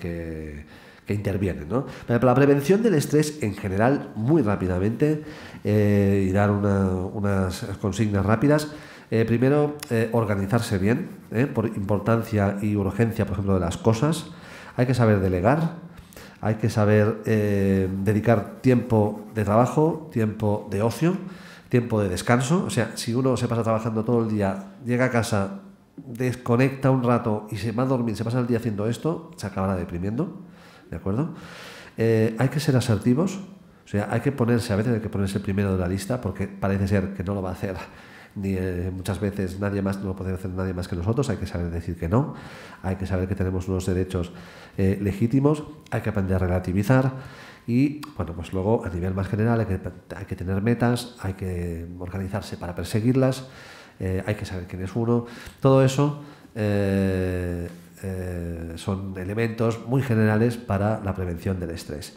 que, intervienen, ¿no? la prevención del estrés en general, muy rápidamente, y dar unas consignas rápidas. primero, organizarse bien, por importancia y urgencia, por ejemplo, de las cosas. Hay que saber delegar, hay que saber eh, dedicar tiempo de trabajo, tiempo de ocio, tiempo de descanso. O sea, si uno se pasa trabajando todo el día, llega a casa, desconecta un rato y se va a dormir, se pasa el día haciendo esto, se acabará deprimiendo. ¿De acuerdo? Eh, hay que ser asertivos. O sea, hay que ponerse, a veces hay que ponerse primero de la lista porque parece ser que no lo va a hacer eh, muchas veces nadie más no lo puede hacer nadie más que nosotros, hay que saber decir que no, hay que saber que tenemos unos derechos eh, legítimos, hay que aprender a relativizar y bueno, pues luego a nivel más general hay que, tener metas, hay que organizarse para perseguirlas, eh, hay que saber quién es uno, todo eso son elementos muy generales para la prevención del estrés.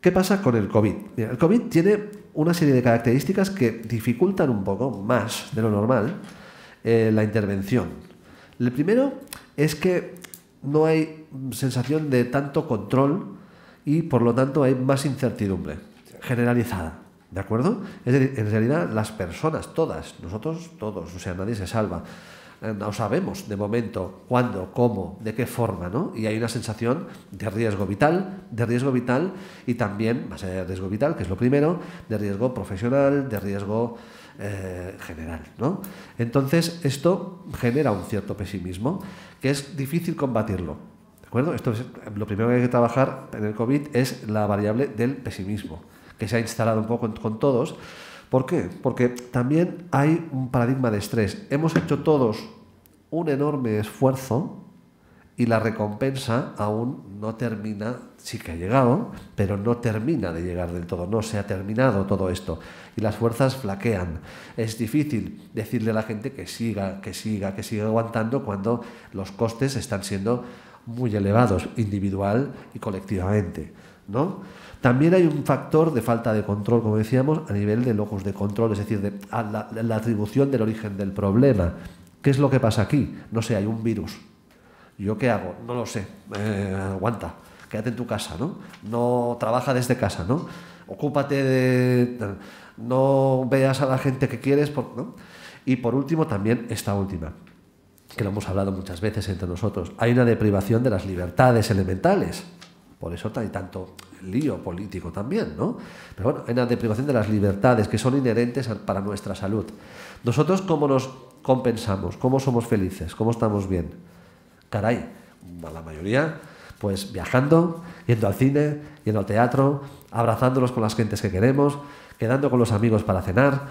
¿Qué pasa con el COVID? el COVID tiene una serie de características que dificultan un poco más de lo normal eh, la intervención. El primero es que no hay sensación de tanto control y por lo tanto hay más incertidumbre generalizada. ¿De acuerdo? Es decir, en realidad las personas, todas, nosotros todos, o sea, nadie se salva. Eh, no sabemos de momento cuándo, cómo, de qué forma, ¿no? Y hay una sensación de riesgo vital, de riesgo vital y también, más allá de riesgo vital, que es lo primero, de riesgo profesional, de riesgo eh, general, Entonces, esto genera un cierto pesimismo que es difícil combatirlo. ¿De acuerdo? Esto es, lo primero que hay que trabajar en el COVID es la variable del pesimismo, que se ha instalado un poco con todos ¿Por qué? Porque también hay un paradigma de estrés. Hemos hecho todos un enorme esfuerzo y la recompensa aún no termina, sí que ha llegado, pero no termina de llegar del todo, no se ha terminado todo esto. Y las fuerzas flaquean. Es difícil decirle a la gente que siga, que siga, que siga aguantando cuando los costes están siendo muy elevados, individual y colectivamente. ¿no? También hay un factor de falta de control, como decíamos, a nivel de locus de control, es decir, de la, atribución del origen del problema. ¿Qué es lo que pasa aquí? No sé, hay un virus. ¿Yo qué hago? No lo sé. Eh, aguanta, quédate en tu casa, ¿no? No trabaja desde casa, ¿no? Ocúpate de... No veas a la gente que quieres, ¿no? Y por último, también esta última, que lo hemos hablado muchas veces entre nosotros. Hay una deprivación de las libertades elementales por eso hay tanto lío político también, ¿no? Pero bueno, hay una deprivación de las libertades que son inherentes para nuestra salud. Nosotros, ¿cómo nos compensamos? ¿Cómo somos felices? ¿Cómo estamos bien? Caray, la mayoría, pues viajando, yendo al cine, yendo al teatro, abrazándonos con las gentes que queremos, quedando con los amigos para cenar,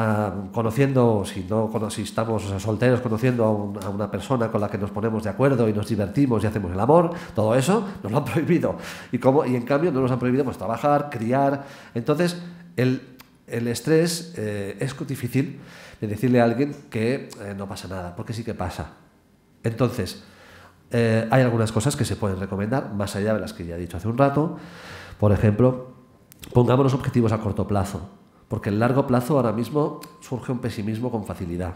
Ah, conociendo, si no si estamos solteros, conociendo a, una persona con la que nos ponemos de acuerdo y nos divertimos y hacemos el amor, todo eso nos lo han prohibido. Y, y en cambio no nos han prohibido pues, trabajar, criar. Entonces, el, estrés eh, es difícil de decirle a alguien que eh, no pasa nada, porque sí que pasa. Entonces, eh, hay algunas cosas que se pueden recomendar, más allá de las que ya he dicho hace un rato. Por ejemplo, pongámonos objetivos a corto plazo. Porque en largo plazo ahora mismo surge un pesimismo con facilidad.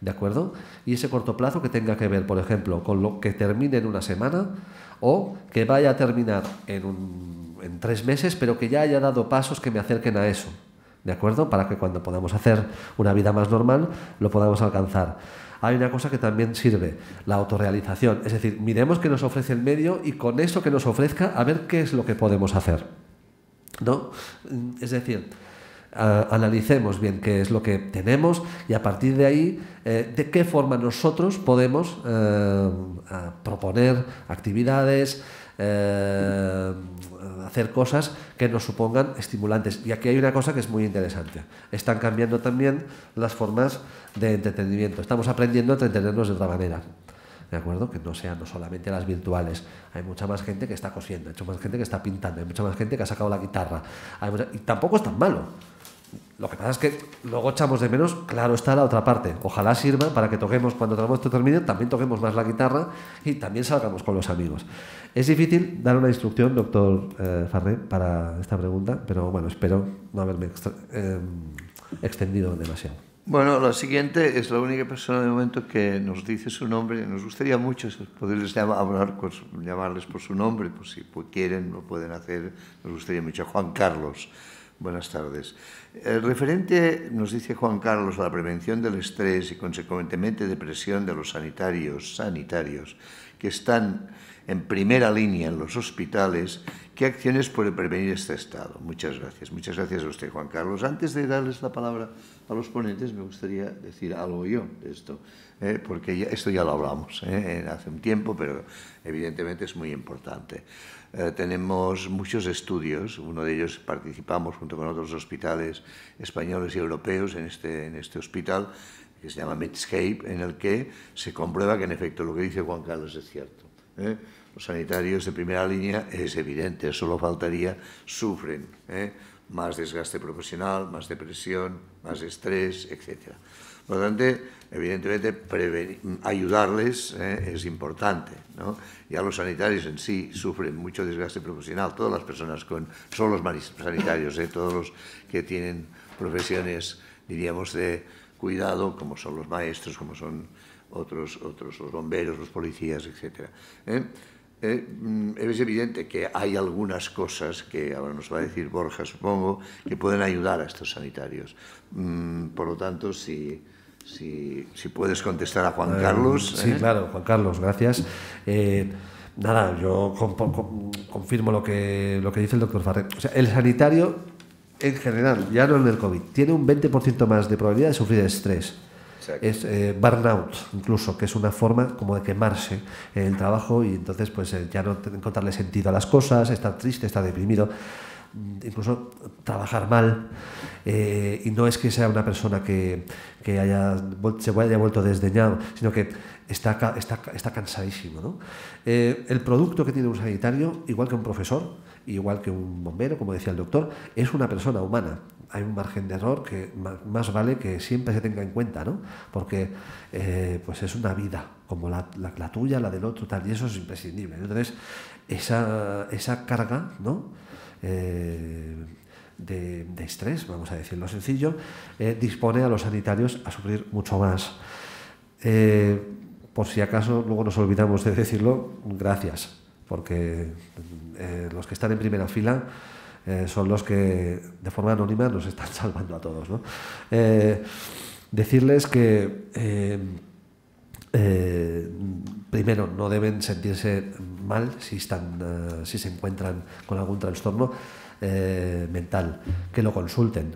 ¿De acuerdo? Y ese corto plazo que tenga que ver, por ejemplo, con lo que termine en una semana o que vaya a terminar en, en tres meses, pero que ya haya dado pasos que me acerquen a eso. ¿De acuerdo? Para que cuando podamos hacer una vida más normal lo podamos alcanzar. Hay una cosa que también sirve, la autorrealización. Es decir, miremos qué nos ofrece el medio y con eso que nos ofrezca a ver qué es lo que podemos hacer. ¿No? Es decir, analicemos bien qué es lo que tenemos y a partir de ahí eh, de qué forma nosotros podemos eh, proponer actividades, eh, hacer cosas que nos supongan estimulantes. Y aquí hay una cosa que es muy interesante. Están cambiando también las formas de entretenimiento. Estamos aprendiendo a entretenernos de otra manera. ¿De acuerdo? Que no sean solamente las virtuales. Hay mucha más gente que está cosiendo, hay mucha más gente que está pintando, hay mucha más gente que ha sacado la guitarra. Y tampoco es tan malo. Lo que pasa es que luego echamos de menos, claro, está la otra parte. Ojalá sirva para que toquemos cuando tengamos este terminio, también toquemos más la guitarra y también salgamos con los amigos. Es difícil dar una instrucción, doctor eh, Farré, para esta pregunta, pero bueno, espero no haberme em, extendido demasiado. Bueno, la siguiente es la única persona de momento que nos dice su nombre. Nos gustaría mucho poderles llamarles por su nombre, pues si quieren lo pueden hacer. Nos gustaría mucho. Juan Carlos. Buenas tardes. El referente, nos dice Juan Carlos, a la prevención del estrés y consecuentemente depresión de los sanitarios, sanitarios, que están en primera línea en los hospitales, ¿qué acciones puede prevenir este Estado? Muchas gracias. Muchas gracias a usted, Juan Carlos. Antes de darles la palabra a los ponentes, me gustaría decir algo yo de esto, ¿eh? porque esto ya lo hablamos ¿eh? hace un tiempo, pero evidentemente es muy importante. Eh, tenemos muchos estudios, uno de ellos participamos junto con otros hospitales españoles y europeos en este, en este hospital, que se llama Medscape, en el que se comprueba que en efecto lo que dice Juan Carlos es cierto. ¿eh? Los sanitarios de primera línea, es evidente, solo faltaría, sufren ¿eh? más desgaste profesional, más depresión, más estrés, etc. Por lo tanto, evidentemente, ayudarles ¿eh? es importante. ¿no? Ya los sanitarios en sí sufren mucho desgaste profesional, todas las personas con, son los sanitarios, todos los que tienen profesiones, diríamos, de cuidado, como son los maestros, como son otros, otros los bomberos, los policías, etc. ¿eh? Eh, mm, es evidente que hay algunas cosas que ahora nos va a decir Borja, supongo, que pueden ayudar a estos sanitarios. Mm, por lo tanto, si, si, puedes contestar a Juan eh, Carlos. sí, claro, Juan Carlos, gracias. Nada, yo confirmo lo que, lo que dice el doctor Farré. O sea, el sanitario en general, ya no en el COVID, tiene un 20% más de probabilidad de sufrir estrés es eh, burnout, incluso, que es una forma como de quemarse el trabajo y entonces pues eh, ya no encontrarle sentido a las cosas, estar triste, estar deprimido mm, incluso trabajar mal. Eh, y no es que sea una persona que, que haya, se haya vuelto desdeñado, sino que está, está, está cansadísimo. ¿no? el producto que tiene un sanitario, igual que un profesor, igual que un bombero, como decía el doctor, es una persona humana hay un margen de error que más vale que siempre se tenga en cuenta, Porque eh, pues es una vida, como la, tuya, la del otro, tal, y eso es imprescindible. Entonces, esa, carga, eh, de, estrés, vamos a decirlo sencillo, eh, dispone a los sanitarios a sufrir mucho más. por si acaso luego nos olvidamos de decirlo, gracias, porque los que están en primera fila eh, son los que de forma anónima nos están salvando a todos. Eh, decirles que, eh, primero, no deben sentirse mal si, están, si se encuentran con algún trastorno mental, que lo consulten.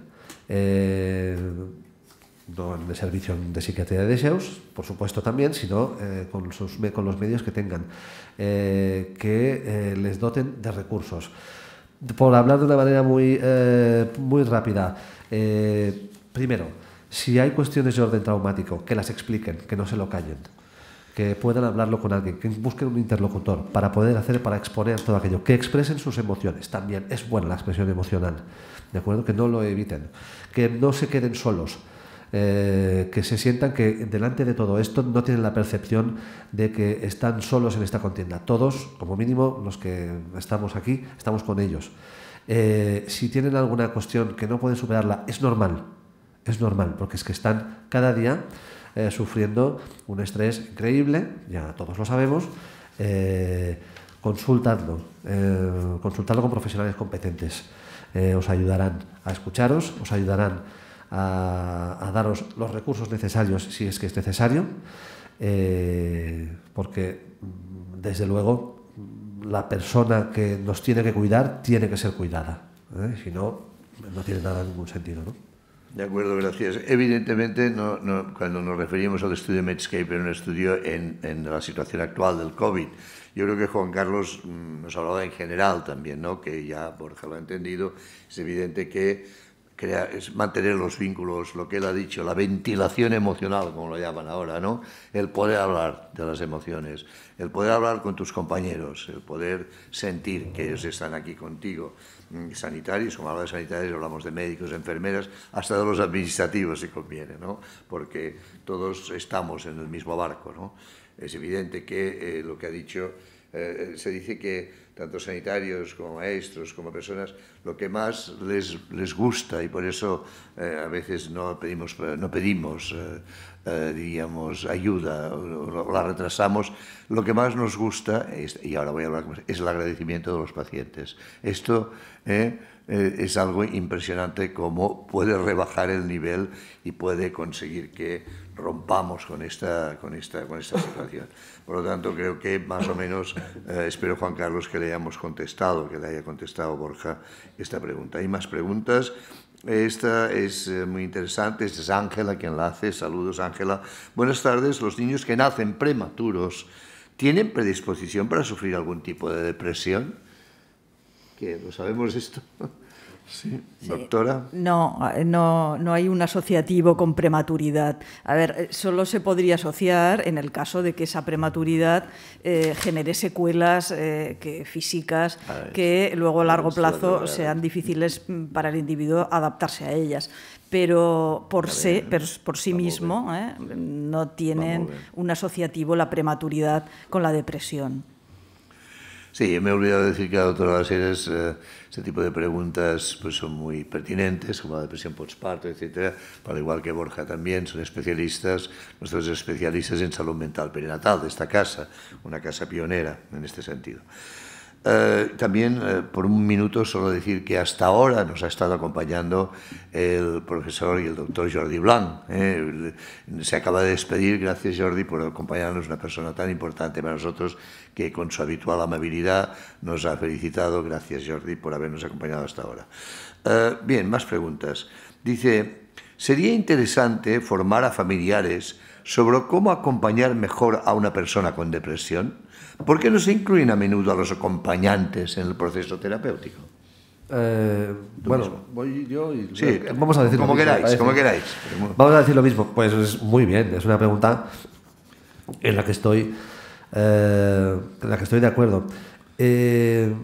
no en el servicio de psiquiatría de deseos, por supuesto también, sino con, sus, con, los medios que tengan, que les doten de recursos por hablar de una manera muy, eh, muy rápida. Eh, primero, si hay cuestiones de orden traumático, que las expliquen, que no se lo callen, que puedan hablarlo con alguien, que busquen un interlocutor para poder hacer, para exponer todo aquello, que expresen sus emociones. También es buena la expresión emocional, ¿de acuerdo? Que no lo eviten, que no se queden solos. Eh, que se sientan que delante de todo esto no tienen la percepción de que están solos en esta contienda. Todos, como mínimo, los que estamos aquí, estamos con ellos. Eh, si tienen alguna cuestión que no pueden superarla, es normal, es normal, porque es que están cada día eh, sufriendo un estrés increíble, ya todos lo sabemos. Eh, consultadlo, consultadlo con profesionales competentes. os ayudarán a escucharos, os ayudarán a, daros los recursos necesarios si es que es necesario, eh, porque mm, desde luego mm, la persona que nos tiene que cuidar tiene que ser cuidada. ¿eh? Si no, no tiene nada ningún sentido. ¿no? De acuerdo, gracias. Evidentemente, no, cuando nos referimos al estudio Medscape, era un estudio en, la situación actual del COVID. Yo creo que Juan Carlos mm, nos hablaba en general también, ¿no? que ya por lo ha entendido. Es evidente que es mantener los vínculos, lo que él ha dicho, la ventilación emocional, como lo llaman ahora, ¿no? El poder hablar de las emociones, el poder hablar con tus compañeros, el poder sentir que ellos están aquí contigo. Mm, sanitarios, como hablamos de sanitarios, hablamos de médicos, enfermeras, hasta de los administrativos, si conviene, ¿no? Porque todos estamos en el mismo barco, ¿no? Es evidente que eh, lo que ha dicho, eh, eh, se dice que tanto sanitarios como maestros, como personas, lo que más les, les gusta y por eso eh, a veces no pedimos, no pedimos eh, eh, ayuda o, la retrasamos. Lo que más nos gusta, y ahora voy a hablar, es el agradecimiento de los pacientes. Esto es algo impresionante cómo puede rebajar el nivel y puede conseguir que rompamos con esta, con esta, con esta situación. Por lo tanto, creo que más o menos eh, espero, Juan Carlos, que le hayamos contestado, que le haya contestado Borja esta pregunta. Hay más preguntas. Esta es eh, muy interesante, es Ángela quien la hace. Saludos, Ángela. Buenas tardes. Los niños que nacen prematuros, ¿tienen predisposición para sufrir algún tipo de depresión? ¿Que ¿Lo sabemos esto? doctora. No, no, hay un asociativo con prematuridad. A ver, eh, solo se podría asociar en el caso de que esa prematuridad eh, genere secuelas eh, físicas ah, que luego a largo plazo sean difíciles mm, para el individuo adaptarse a ellas. Pero por, sí, por sí mismo no tienen un asociativo la prematuridad con la depresión. Sí, me he olvidado de decir que a la doctora Baseres eh, este tipo de preguntas pues, son muy pertinentes, como la depresión postparto, etcétera, para igual que Borja también, son especialistas, nuestros especialistas en salud mental perinatal de esta casa, una casa pionera en este sentido. Eh, también, eh, por un minuto, solo decir que hasta ahora nos ha estado acompañando el profesor y el doctor Jordi Blanc. Se acaba de despedir, gracias Jordi por acompañarnos, una persona tan importante para nosotros que con su habitual amabilidad nos ha felicitado. Gracias, Jordi, por habernos acompañado hasta ahora. Eh, bien, más preguntas. Dice, sería interesante formar a familiares sobre cómo acompañar mejor a una persona con depresión. ¿Por qué no se incluyen a menudo a los acompañantes en el proceso terapéutico? Eh, bueno, voy yo y... Sí, vamos a decir como queráis, como queráis. Vamos a decir lo mismo. Pues muy bien, es una pregunta en la que estoy en eh, la que estoy de acuerdo. Eh,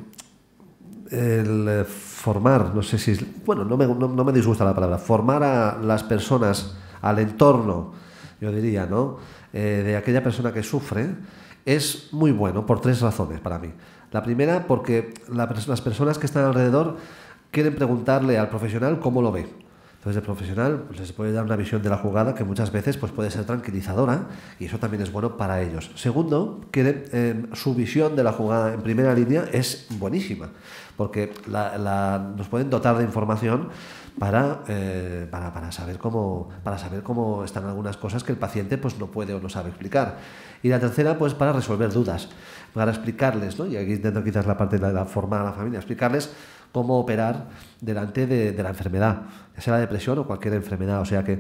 el formar, no sé si es, bueno, no me, disgusta la palabra, formar a las personas, al entorno, yo diría, ¿no? Eh, de aquella persona que sufre, es muy bueno por tres razones para mí. La primera, porque las personas que están alrededor quieren preguntarle al profesional cómo lo ve entonces, profesional pues, les puede dar una visión de la jugada que muchas veces pues, puede ser tranquilizadora y eso también es bueno para ellos. Segundo, que em, su visión de la jugada en primera línea es buenísima, porque nos pueden dotar de información eh, para, para, saber cómo, para saber cómo están algunas cosas que el paciente pues, no puede o no sabe explicar. Y la tercera, pues para resolver dudas, para explicarles, ¿no? y aquí intento quizás la parte de la, la forma a la familia, explicarles cómo operar delante de, la enfermedad, ya sea la depresión o cualquier enfermedad. O sea que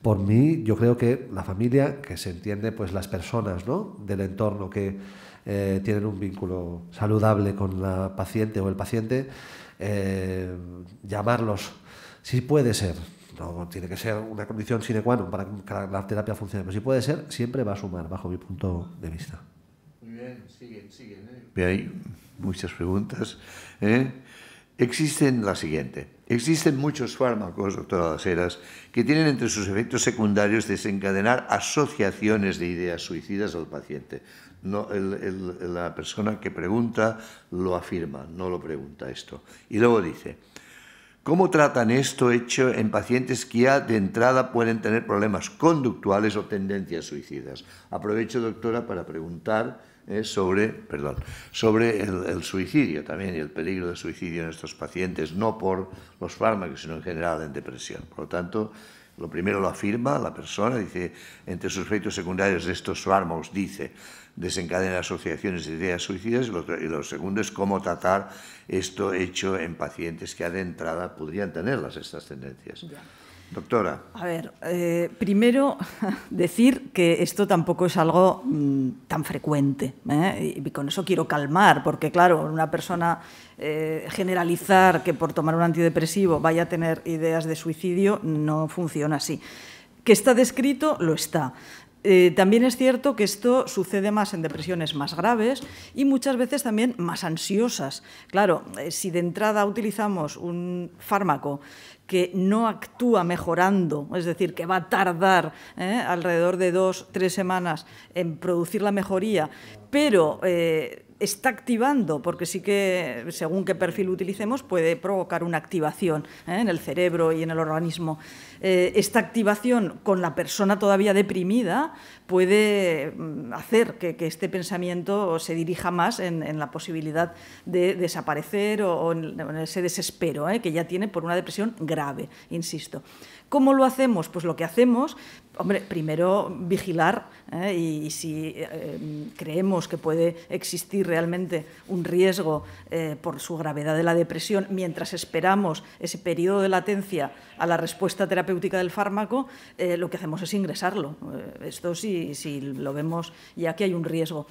por mí yo creo que la familia, que se entiende pues las personas del entorno que eh, tienen un vínculo saludable con la paciente o el paciente, eh, llamarlos, si puede ser, no tiene que ser una condición sine qua non para que la terapia funcione, pero si puede ser, siempre va a sumar, bajo mi punto de vista. Muy bien, siguen, siguen. ¿eh? Hay muchas preguntas. ¿eh? Existen la siguiente. Existen muchos fármacos, doctora Laseras, que tienen entre sus efectos secundarios desencadenar asociaciones de ideas suicidas al paciente. la persona que pregunta lo afirma, no lo pregunta esto. Y luego dice, ¿Cómo tratan esto hecho en pacientes que ya de entrada pueden tener problemas conductuales o tendencias suicidas? Aprovecho, doctora, para preguntar sobre, perdón, sobre el, suicidio también y el peligro de suicidio en estos pacientes, no por los fármacos, sino en general en depresión. Por lo tanto, lo primero lo afirma la persona, dice, entre sus efectos secundarios de estos fármacos, dice, desencadena asociaciones de ideas suicidas, y lo, segundo es cómo tratar esto hecho en pacientes que a de entrada podrían tenerlas estas tendencias. Doctora. A ver, eh, primero decir que esto tampoco es algo mm, tan frecuente. ¿eh? Y, con eso quiero calmar, porque claro, una persona eh, generalizar que por tomar un antidepresivo vaya a tener ideas de suicidio no funciona así. Que está descrito, lo está. también es cierto que esto sucede más en depresiones más graves y muchas veces también más ansiosas. Claro, si de entrada utilizamos un fármaco que no actúa mejorando, es decir, que va a tardar ¿eh? alrededor de dos, tres semanas en producir la mejoría, pero eh, está activando, porque sí que, según qué perfil utilicemos, puede provocar una activación ¿eh? en el cerebro y en el organismo. Eh, esta activación con la persona todavía deprimida puede mm, hacer que, este pensamiento se dirija más en, la posibilidad de desaparecer o, en ese desespero ¿eh? que ya tiene por una depresión grave, insisto. ¿Cómo lo hacemos? Pues lo que hacemos, hombre, primero vigilar ¿eh? y, si eh, creemos que puede existir realmente un riesgo eh, por su gravedad de la depresión mientras esperamos ese periodo de latencia a la respuesta terapéutica del fármaco, lo que hacemos es ingresarlo. esto sí si, lo vemos ya que hay un riesgo.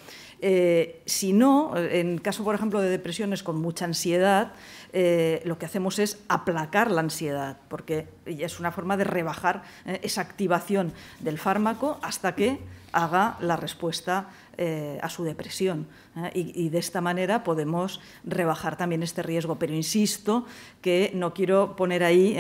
si no, en caso, por ejemplo, de depresiones con mucha ansiedad, eh, lo que hacemos es aplacar la ansiedad, porque es una forma de rebajar eh, esa activación del fármaco hasta que haga la respuesta eh, a su depresión. Y, de esta manera podemos rebajar también este riesgo. Pero insisto que no quiero poner ahí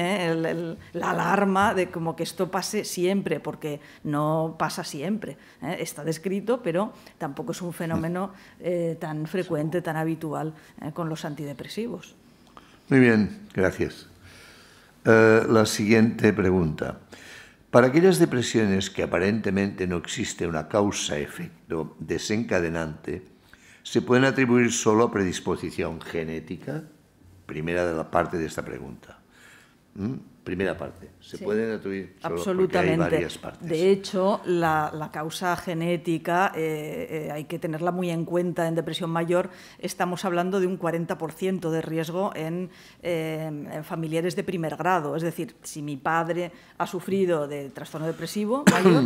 la alarma de como que esto pase siempre, porque no pasa siempre. Está descrito, pero tampoco es un fenómeno tan frecuente, tan habitual con los antidepresivos. Muy bien, gracias. Eh, la siguiente pregunta. Para aquellas depresiones que aparentemente no existe una causa-efecto desencadenante, ¿se pueden atribuir solo a predisposición genética? Primera de la parte de esta pregunta. ¿Mm? primera parte. Se pueden atribuir solo absolutamente. varias partes. De hecho, la, causa genética eh, eh, hay que tenerla muy en cuenta. En depresión mayor estamos hablando de un 40% de riesgo eh, en, familiares de primer grado. Es decir, si mi padre ha sufrido de trastorno depresivo mayor,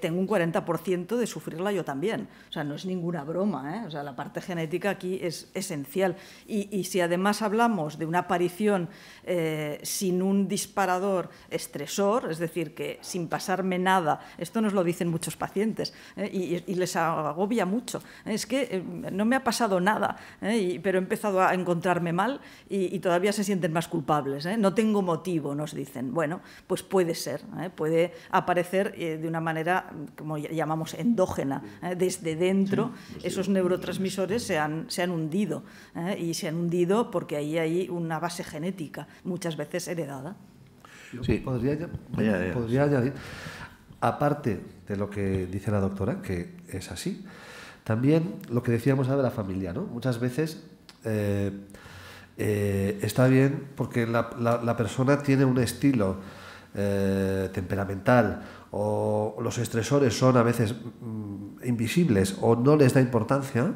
tengo un 40% de sufrirla yo también. O sea, no es ninguna broma. O sea, la parte genética aquí es esencial. Y, y, si además hablamos de una aparición sin un disparador estresor, es decir, que sin pasarme nada, esto nos lo dicen muchos pacientes ¿eh? y, les agobia mucho. Es que eh, no me ha pasado nada, ¿eh? pero he empezado a encontrarme mal y, todavía se sienten más culpables. No tengo motivo, nos dicen. Bueno, pues puede ser, puede aparecer de una manera, como llamamos, endógena. Desde dentro, pues esos neurotransmisores se han, se han hundido y se han hundido porque ahí hay una base genética, muchas veces heredada sí. podría, añadir, aparte de lo que dice la doctora, que es así, también lo que decíamos ahora de la familia, ¿no? Muchas veces eh, eh, está bien porque la, persona tiene un estilo eh, temperamental o los estresores son a veces mm, invisibles o no les da importancia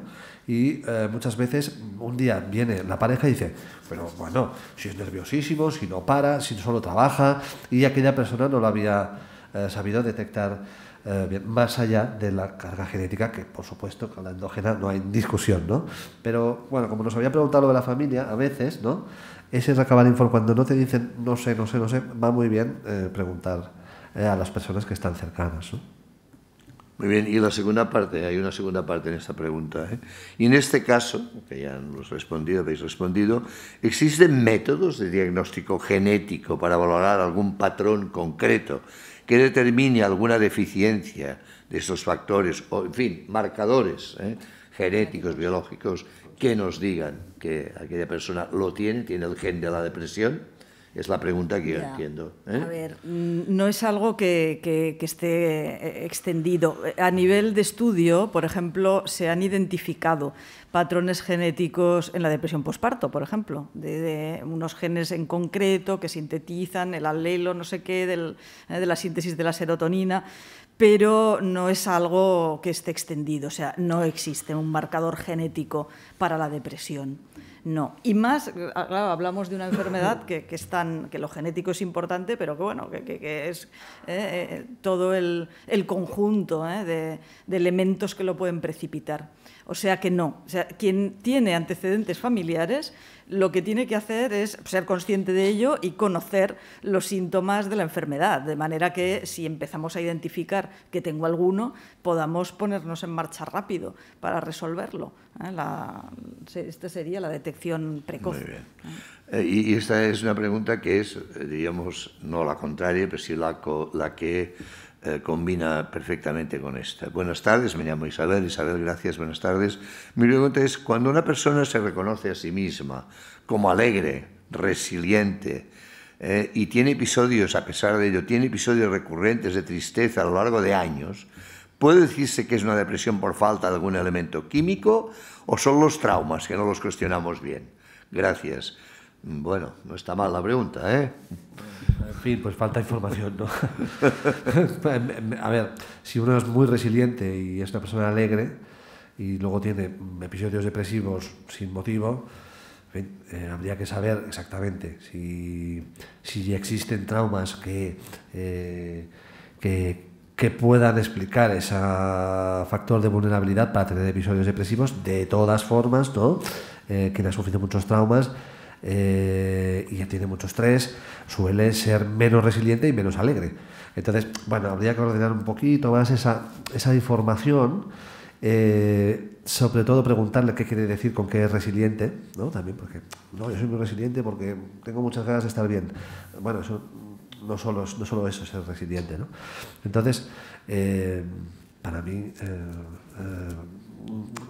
y eh, muchas veces un día viene la pareja y dice, pero bueno, si es nerviosísimo, si no para, si solo trabaja, y aquella persona no lo había eh, sabido detectar eh, bien, más allá de la carga genética, que por supuesto con la endógena no hay discusión, ¿no? Pero bueno, como nos había preguntado lo de la familia, a veces, ¿no? Ese acabar info, cuando no te dicen, no sé, no sé, no sé, va muy bien preguntar a las personas que están cercanas, ¿no? Muy bien, y la segunda parte, hay una segunda parte en esta pregunta. ¿eh? Y en este caso, que ya hemos respondido, habéis respondido, ¿existen métodos de diagnóstico genético para valorar algún patrón concreto que determine alguna deficiencia de estos factores, o en fin, marcadores ¿eh? genéticos, biológicos, que nos digan que aquella persona lo tiene, tiene el gen de la depresión? Es la pregunta que yo entiendo. ¿eh? A ver, mm, no es algo que, esté eh, extendido. Eh, a nivel de estudio, por ejemplo, se han identificado patrones genéticos en la depresión posparto, por ejemplo, de, unos genes en concreto que sintetizan el alelo, no sé qué, de la síntesis de la serotonina, pero no es algo que esté extendido, o sea, no existe un marcador genético para la depresión. No. Y más, ah, hablamos de una enfermedad que, que, es tan, que lo genético es importante, pero que, bueno, que, es eh, eh, todo el, conjunto eh, de, elementos que lo pueden precipitar. O sea que no. O sea, quien tiene antecedentes familiares lo que tiene que hacer es ser consciente de ello y conocer los síntomas de la enfermedad, de manera que si empezamos a identificar que tengo alguno, podamos ponernos en marcha rápido para resolverlo. ¿eh? esta sería la detección precoz. Muy bien. Eh, y, esta es una pregunta que es, eh, diríamos, no la contraria, pero sí la que eh, combina perfectamente con esta. Buenas tardes, me llamo Isabel. Isabel, gracias, buenas tardes. Mi pregunta es, cuando una persona se reconoce a sí misma como alegre, resiliente, eh, y tiene episodios, a pesar de ello, tiene episodios recurrentes de tristeza a lo largo de años, ¿puede decirse que es una depresión por falta de algún elemento químico o son los traumas que no los cuestionamos bien? Gracias. Bueno, no está mal la pregunta, ¿eh? En fin, pues falta información, ¿no? a ver, si uno es muy resiliente y es una persona alegre y luego tiene episodios depresivos sin motivo, eh, habría que saber exactamente si, si existen traumas eh, que, que, puedan explicar ese factor de vulnerabilidad para tener episodios depresivos. De todas formas, ¿no? Eh, quien ha sufrido muchos traumas eh, y tiene mucho estrés, suele ser menos resiliente y menos alegre. Entonces, bueno, habría que ordenar un poquito más esa, información. Eh, sobre todo preguntarle qué quiere decir con que es resiliente, ¿no? También porque, no, yo soy muy resiliente porque tengo muchas ganas de estar bien. Bueno, eso, no, solo, no solo eso es ser resiliente, ¿no? Entonces, eh, para mí,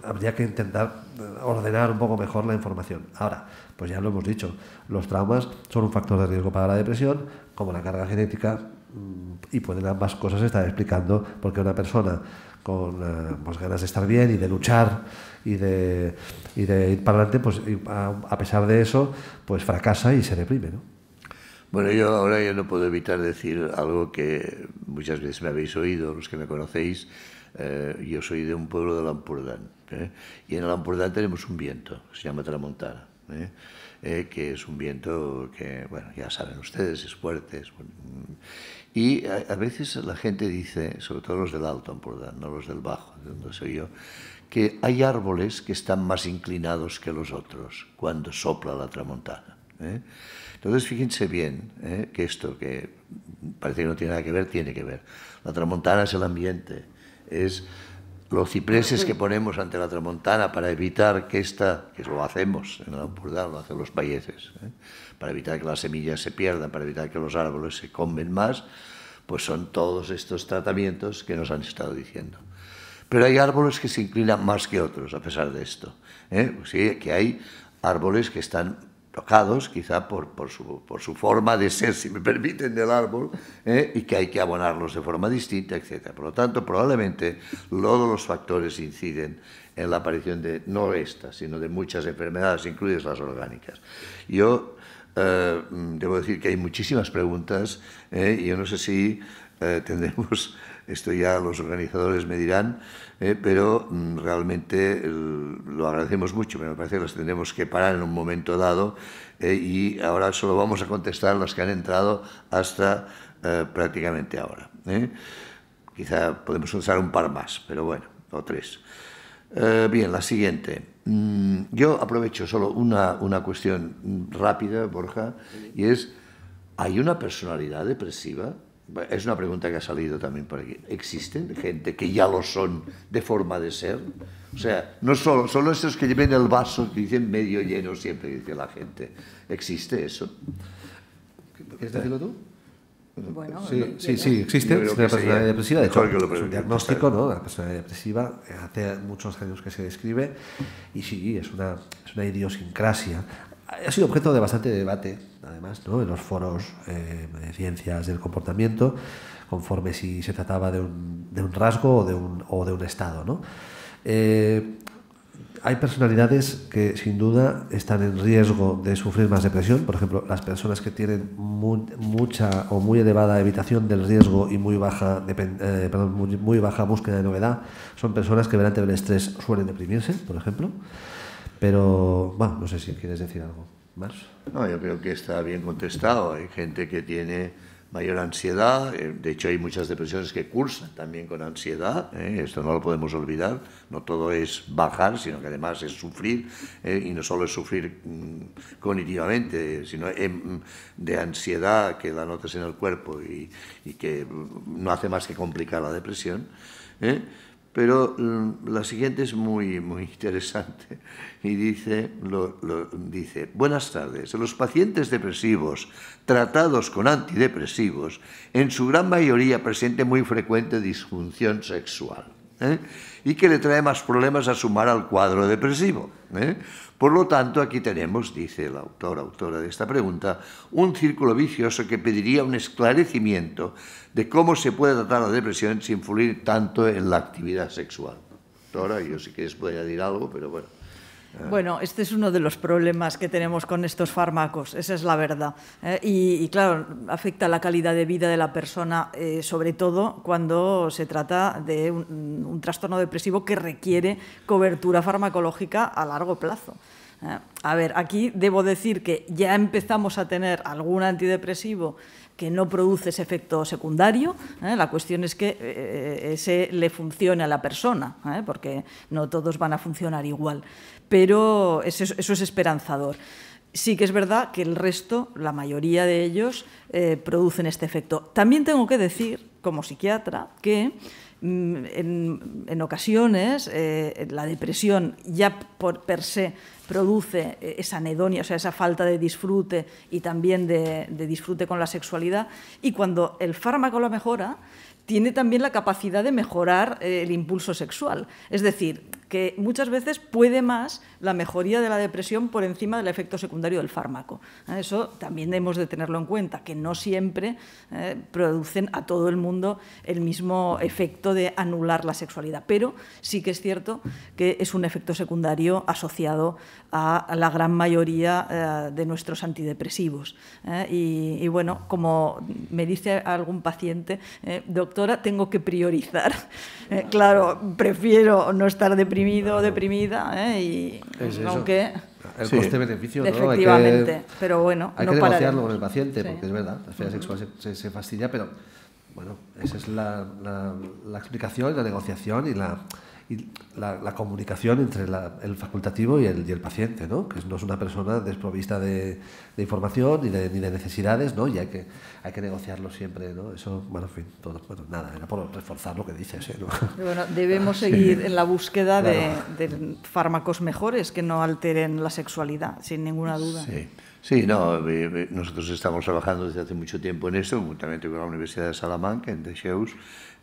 habría que intentar ordenar un poco mejor la información. Ahora, pues ya lo hemos dicho, los traumas son un factor de riesgo para la depresión, como la carga genética, mm, y pueden ambas cosas estar explicando por qué una persona con eh, pues, ganas de estar bien y de luchar y de, ir para adelante, pues a, pesar de eso, pues fracasa y se deprime, Bueno, yo ahora ya no puedo evitar decir algo que muchas veces me habéis oído, los que me conocéis, eh, yo soy de un pueblo de Lampurdán, ¿eh? y en Lampurdán tenemos un viento, se llama Tramontana. ¿eh? Eh, que es un viento que, bueno, ya saben ustedes, es fuerte. Y a, veces la gente dice, sobre todo los del alto, no los del bajo, de donde soy yo, que hay árboles que están más inclinados que los otros cuando sopla la tramontana. ¿eh? Entonces, fíjense bien que esto, que parece que no tiene nada que ver, tiene que ver. La tramontana es el ambiente, es los cipreses que ponemos ante la tramontana para evitar que esta, que lo hacemos en la humildad, lo hacen los payeses, ¿eh? para evitar que las semillas se pierdan, para evitar que los árboles se comen más, pues son todos estos tratamientos que nos han estado diciendo. Pero hay árboles que se inclinan más que otros a pesar de esto. ¿eh? Pues sí, que hay árboles que están tocados quizá por, su, forma de ser, si me permiten, del árbol, ¿eh? y que hay que abonarlos de forma distinta, etc. Por lo tanto, probablemente todos los factores inciden en la aparición de no esta, sino de muchas enfermedades, incluidas las orgánicas. Yo eh, debo decir que hay muchísimas preguntas ¿eh? y yo no sé si tendremos, esto ya los organizadores me dirán, ¿eh? pero mm, realmente lo agradecemos mucho, pero me parece que las tendremos que parar en un momento dado ¿eh? y ahora solo vamos a contestar las que han entrado hasta eh, prácticamente ahora. Quizá podemos usar un par más, pero bueno, o tres. bien, la siguiente. Mm, yo aprovecho solo una, una cuestión mm, rápida, Borja, y es, ¿hay una personalidad depresiva? Es una pregunta que ha salido también por aquí. ¿Existen gente que ya lo son de forma de ser? O sea, no solo, solo esos que lleven el vaso que dicen medio lleno siempre, dice la gente. ¿Existe eso? ¿Quieres decirlo tú? sí, sí, existe la personalidad depresiva. De hecho, es un diagnóstico, ¿no? La personalidad depresiva hace muchos años que se describe y sí, es una, es una idiosincrasia ha sido objeto de bastante debate, además, ¿no? en los foros eh, de ciencias del comportamiento, conforme si se trataba de un, de un rasgo o de un, o de un estado. ¿no? Eh, hay personalidades que sin duda están en riesgo de sufrir más depresión, por ejemplo, las personas que tienen mucha o muy elevada evitación del riesgo y muy baja, eh, muy baja búsqueda de novedad, son personas que delante del estrés suelen deprimirse, por ejemplo. Pero, bueno, no sé si quieres decir algo más. No, yo creo que está bien contestado. Hay gente que tiene mayor ansiedad, eh, de hecho hay muchas depresiones que cursan también con ansiedad, eh, esto no lo podemos olvidar, no todo es bajar, sino que además es sufrir, eh, y no solo es sufrir mm, cognitivamente, sino mm, de ansiedad que da notas en el cuerpo y, y que mm, no hace más que complicar la depresión. ¿eh? Pero mm, la siguiente es muy, muy interesante y dice, lo, dice, buenas tardes, los pacientes depresivos tratados con antidepresivos en su gran mayoría presenten muy frecuente disfunción sexual ¿eh? y que le trae más problemas a sumar al cuadro depresivo. ¿eh? Por lo tanto, aquí tenemos, dice la autora, autora de esta pregunta, un círculo vicioso que pediría un esclarecimiento de cómo se puede tratar la depresión sin influir tanto en la actividad sexual. Ahora, yo sí que les podría decir algo, pero bueno. Ah. Bueno, este es uno de los problemas que tenemos con estos fármacos, esa es la verdad. ¿eh? y, claro, afecta la calidad de vida de la persona, eh, sobre todo cuando se trata de un, trastorno depresivo que requiere cobertura farmacológica a largo plazo. ¿eh? a ver, aquí debo decir que ya empezamos a tener algún antidepresivo que no produce ese efecto secundario. La cuestión es que ese le funcione a la persona, porque no todos van a funcionar igual pero eso, es esperanzador. Sí que es verdad que el resto, la mayoría de ellos, eh, producen este efecto. También tengo que decir, como psiquiatra, que mm, en, ocasiones eh, la depresión ya por per se produce eh, esa anedonia, o sea, esa falta de disfrute y también de, disfrute con la sexualidad. Y cuando el fármaco lo mejora, tiene también la capacidad de mejorar el impulso sexual. Es decir, que muchas veces puede más la mejoría de la depresión por encima del efecto secundario del fármaco. Ah, eso también debemos de tenerlo en cuenta, que no siempre eh, producen a todo el mundo el mismo efecto de anular la sexualidad, pero sí que es cierto que es un efecto secundario asociado a la gran mayoría eh, de nuestros antidepresivos. Eh, y, y, bueno, como me dice algún paciente, doctora, tengo que priorizar. claro, prefiero no estar deprimida deprimido, deprimida, ¿eh? y aunque... El coste-beneficio, ¿no? Efectivamente, hay que, pero bueno, Hay que negociarlo con el paciente, porque es verdad, la fe sexual se, fastidia, pero bueno, esa es la, la explicación, la negociación y la y la, comunicación entre el facultativo y el, paciente, ¿no? que no es una persona desprovista de, información ni de, de, necesidades ¿no? y hay que, hay que negociarlo siempre. ¿no? Eso, bueno, en fin, todo, bueno, nada, era por reforzar lo que dices. ¿eh? Bueno, debemos seguir en la búsqueda de, de, fármacos mejores que no alteren la sexualidad, sin ninguna duda. Sí. Sí, no, eh, eh, nosotros estamos trabajando desde hace mucho tiempo en esto, juntamente con la Universidad de Salamanca, en The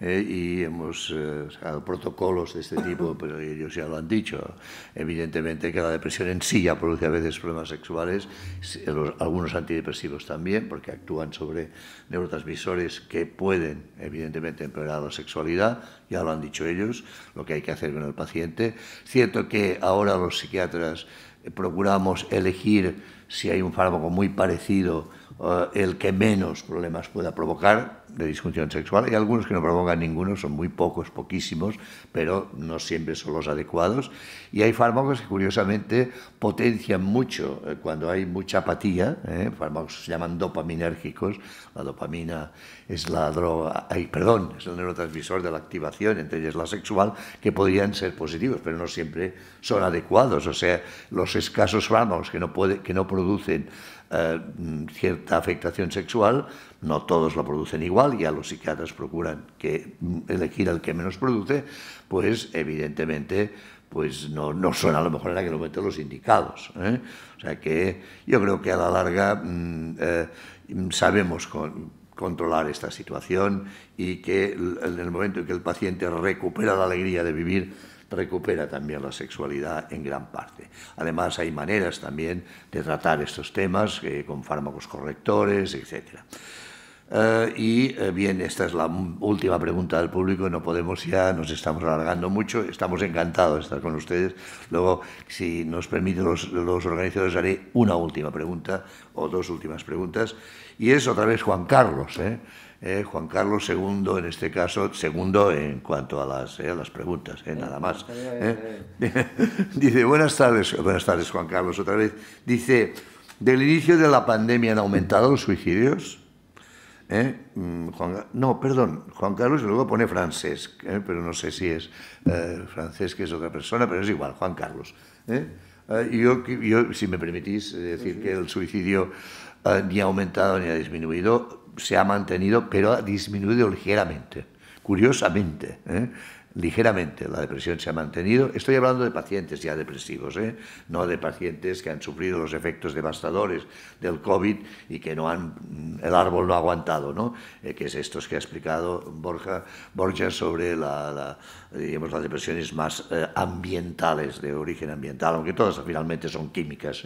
eh, y hemos eh, protocolos de este tipo, pero ellos ya lo han dicho. Evidentemente que la depresión en sí ya produce a veces problemas sexuales, eh, algunos antidepresivos también, porque actúan sobre neurotransmisores que pueden, evidentemente, empeorar la sexualidad, ya lo han dicho ellos, lo que hay que hacer con el paciente. Cierto que ahora los psiquiatras procuramos elegir si hay un fármaco muy parecido, eh, el que menos problemas pueda provocar, de disfunción sexual. Hay algunos que no provocan ninguno, son muy pocos, poquísimos, pero no siempre son los adecuados. Y hay fármacos que curiosamente potencian mucho eh, cuando hay mucha apatía. Eh, fármacos fármacos se llaman dopaminérgicos. La dopamina es la droga, perdón, es el neurotransmisor de la activación, entre ellas la sexual, que podrían ser positivos, pero no siempre son adecuados. O sea, los escasos fármacos que no, puede, que no producen eh, cierta afectación sexual, no todos la producen igual, ya los psiquiatras procuran que mm, elegir al que menos produce, pues evidentemente pues no, no, son a lo mejor en aquel momento los indicados. ¿eh? O sea que yo creo que a la larga mm, eh, mm, sabemos controlar esta situación y que en el momento en que el paciente recupera la alegría de vivir, recupera también la sexualidad en gran parte. Además, hay maneras también de tratar estos temas eh, con fármacos correctores, etcétera. Eh, y eh, bien, esta es la última pregunta del público, no podemos ya, nos estamos alargando mucho, estamos encantados de estar con ustedes. Luego, si nos permiten los, los organizadores, haré una última pregunta o dos últimas preguntas. Y es otra vez Juan Carlos, ¿eh? Eh, Juan Carlos II, en este caso, segundo en cuanto a las, eh, las preguntas, eh, nada más. Dice, buenas tardes, buenas tardes Juan Carlos, otra vez. Dice, del inicio de la pandemia han aumentado los suicidios. Mm, no, perdón, Juan Carlos luego pone francés pero no sé si es francés que es otra persona, pero es igual, Juan Carlos. Yo, si me permitís decir que el suicidio ni ha aumentado ni ha disminuido, se ha mantenido, pero ha disminuido ligeramente, curiosamente. ¿eh? Ligeramente la depresión se ha mantenido. Estoy hablando de pacientes ya depresivos, ¿eh? no de pacientes que han sufrido los efectos devastadores del COVID y que no han, el árbol no ha aguantado, ¿no? Eh, que es estos que ha explicado Borja, sobre la, digamos, las depresiones más ambientales, de origen ambiental, aunque todas finalmente son químicas.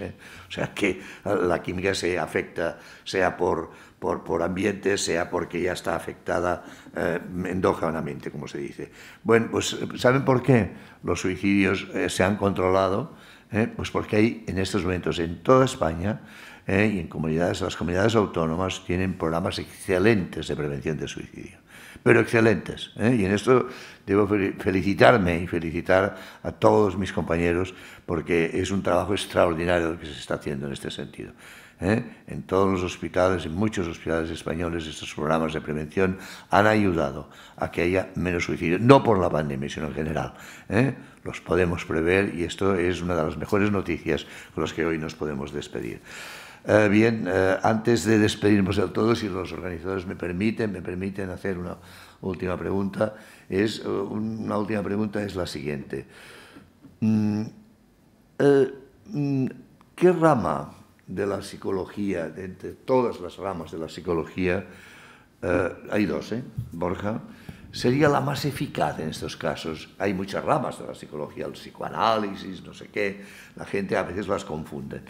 O sea que la química se afecta, sea por por, por ambiente, sea porque ya está afectada eh, endógenamente, como se dice. Bueno, pues ¿saben por qué los suicidios eh, se han controlado? Eh, pues porque hay en estos momentos en toda España y en comunidades, las comunidades autónomas tienen programas excelentes de prevención de suicidio, pero excelentes. y en esto debo felicitarme y felicitar a todos mis compañeros porque es un trabajo extraordinario lo que se está haciendo en este sentido. ¿eh? en todos los hospitales, en muchos hospitales españoles, estos programas de prevención han ayudado a que haya menos suicidios, no por la pandemia, sino en general. ¿eh? Los podemos prever y esto es una de las mejores noticias con las que hoy nos podemos despedir. Eh, bien, antes de despedirnos de todos si los organizadores me permiten, me permiten hacer una última pregunta, es una última pregunta es la siguiente. Mm, mm, ¿Qué rama de la psicología, de, todas las ramas de la psicología, eh, hay dos, ¿eh? Borja, sería la más eficaz en estos casos. Hay muchas ramas de la psicología, el psicoanálisis, no sé qué, la gente a veces las confunde.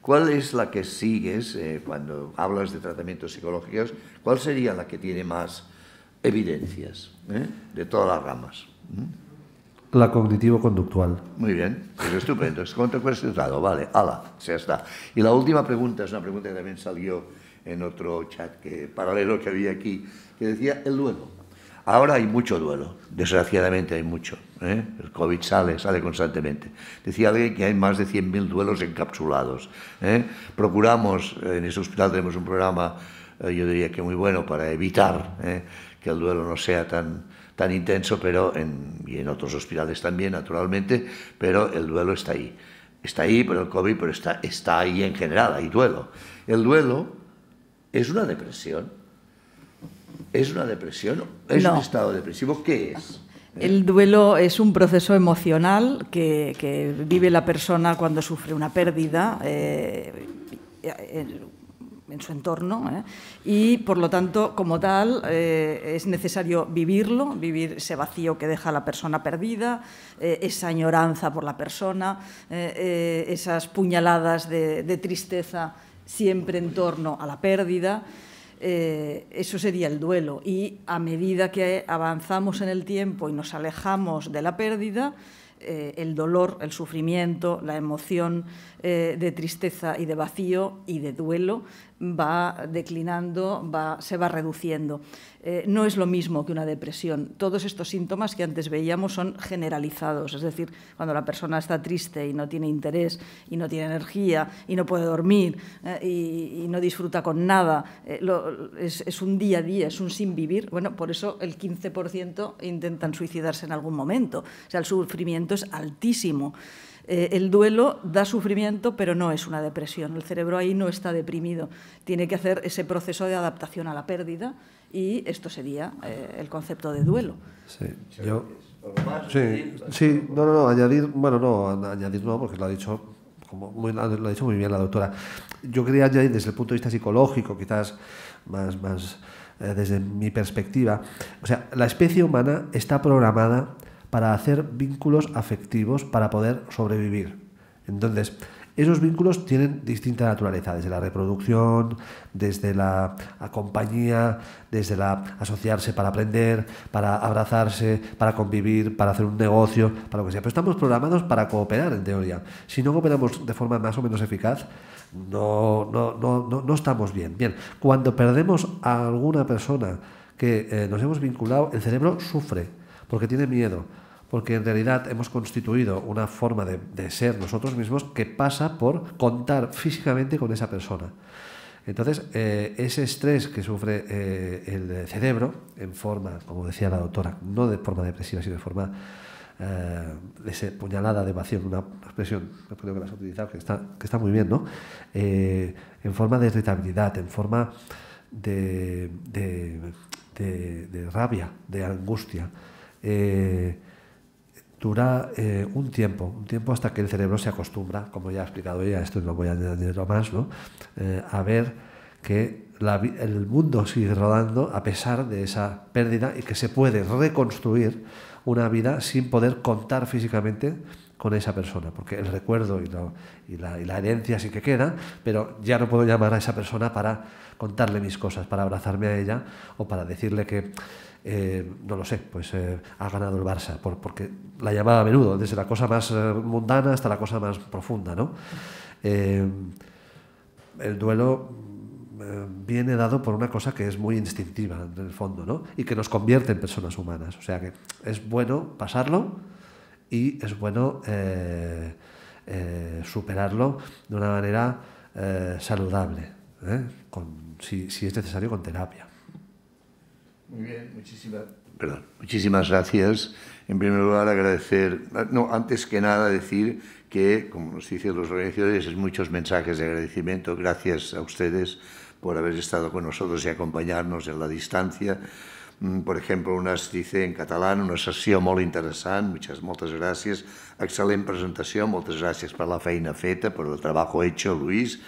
¿Cuál es la que sigues eh, cuando hablas de tratamientos psicológicos? ¿Cuál sería la que tiene más evidencias ¿eh? de todas las ramas? ¿Mm? la cognitivo-conductual. Muy bien, pues es estupendo, es resultado, vale, ala, ya está. Y la última pregunta es una pregunta que también salió en otro chat que, paralelo que había aquí, que decía el duelo. Ahora hay mucho duelo, desgraciadamente hay mucho. ¿eh? El COVID sale, sale constantemente. Decía alguien que hay más de 100.000 duelos encapsulados. ¿eh? Procuramos, en ese hospital tenemos un programa, eh, yo diría que muy bueno, para evitar que el duelo no sea tan tan intenso, pero y en otros hospitales también, naturalmente, pero el duelo está ahí. Está ahí por el COVID, pero está, está ahí en general, hay duelo. El duelo es una depresión. ¿Es una depresión? ¿Es un estado depresivo? ¿Qué es? ¿Eh? El duelo es un proceso emocional que, vive la persona cuando sufre una pérdida. Eh, eh, en su entorno. ¿eh? Y, por lo tanto, como tal, eh, es necesario vivirlo, vivir ese vacío que deja la persona perdida, eh, esa añoranza por la persona, esas puñaladas de, tristeza siempre en torno a la pérdida. eso sería el duelo. Y a medida que avanzamos en el tiempo y nos alejamos de la pérdida, eh, el dolor, el sufrimiento, la emoción eh, de tristeza y de vacío y de duelo va declinando, va, se va reduciendo. Eh, no es lo mismo que una depresión. Todos estos síntomas que antes veíamos son generalizados, es decir, cuando la persona está triste y no tiene interés y no tiene energía y no puede dormir eh, y, no disfruta con nada, eh, es, un día a día, es un sin vivir. Bueno, por eso el 15% intentan suicidarse en algún momento. O sea, el sufrimiento es altísimo. el duelo da sufrimiento, pero no es una depresión. El cerebro ahí no está deprimido. Tiene que hacer ese proceso de adaptación a la pérdida y esto sería eh, el concepto de duelo. Sí, yo... Sí, sí, no, no, no, añadir, bueno, no, añadir no, porque lo ha dicho como muy, lo ha dicho muy bien la doctora. Yo quería añadir desde el punto de vista psicológico, quizás más, más eh, desde mi perspectiva, o sea, la especie humana está programada para hacer vínculos afectivos para poder sobrevivir. Entonces, esos vínculos tienen distinta naturaleza, desde la reproducción, desde la compañía, desde la asociarse para aprender, para abrazarse, para convivir, para hacer un negocio, para lo que sea. Pero estamos programados para cooperar en teoría. Si no cooperamos de forma más o menos eficaz, no, no, no, no, estamos bien. Bien, cuando perdemos a alguna persona que eh, nos hemos vinculado, el cerebro sufre porque tiene miedo porque en realidad hemos constituido una forma de, ser nosotros mismos que pasa por contar físicamente con esa persona. Entonces, eh, ese estrés que sufre eh, el cerebro, en forma, como decía la doctora, no de forma depresiva, sino de forma eh, de puñalada de vacío, una expresión, que creo que la has utilizado, que está, que está muy bien, ¿no? en forma de irritabilidad, en forma de, de, de rabia, de angustia. Eh, dura eh, un tiempo, un tiempo hasta que el cerebro se acostumbra, como ya he explicado ella, esto no voy a añadirlo más, ¿no? Eh, a ver que el mundo sigue rodando a pesar de esa pérdida y que se puede reconstruir una vida sin poder contar físicamente con esa persona, porque el recuerdo y, la, herencia sí que queda, pero ya no puedo llamar a esa persona para contarle mis cosas, para abrazarme a ella o para decirle que, eh, no lo sé, pues eh, ha ganado el Barça, porque la llamaba a menudo, desde la cosa más eh, mundana hasta la cosa más profunda, ¿no? el duelo mm, viene dado por una cosa que es muy instintiva en el fondo, ¿no? Y que nos convierte en personas humanas. O sea que es bueno pasarlo, y es bueno eh, eh, superarlo de una manera eh, saludable, con, si, es necesario con terapia. Muy bien, muchísimas, perdón, muchísimas gracias. En primer lugar, agradecer, ah, no, antes que nada decir que, como nos dicen los organizadores, es muchos mensajes de agradecimiento. Gracias a ustedes por haber estado con nosotros y acompañarnos en la distancia. Mm, por ejemplo, una dice en catalán, una sessió muy interesante, muchas, gracias. gracias. presentación, presentación. Muchas gracias la feina feta, por el trabajo hecho, Luis,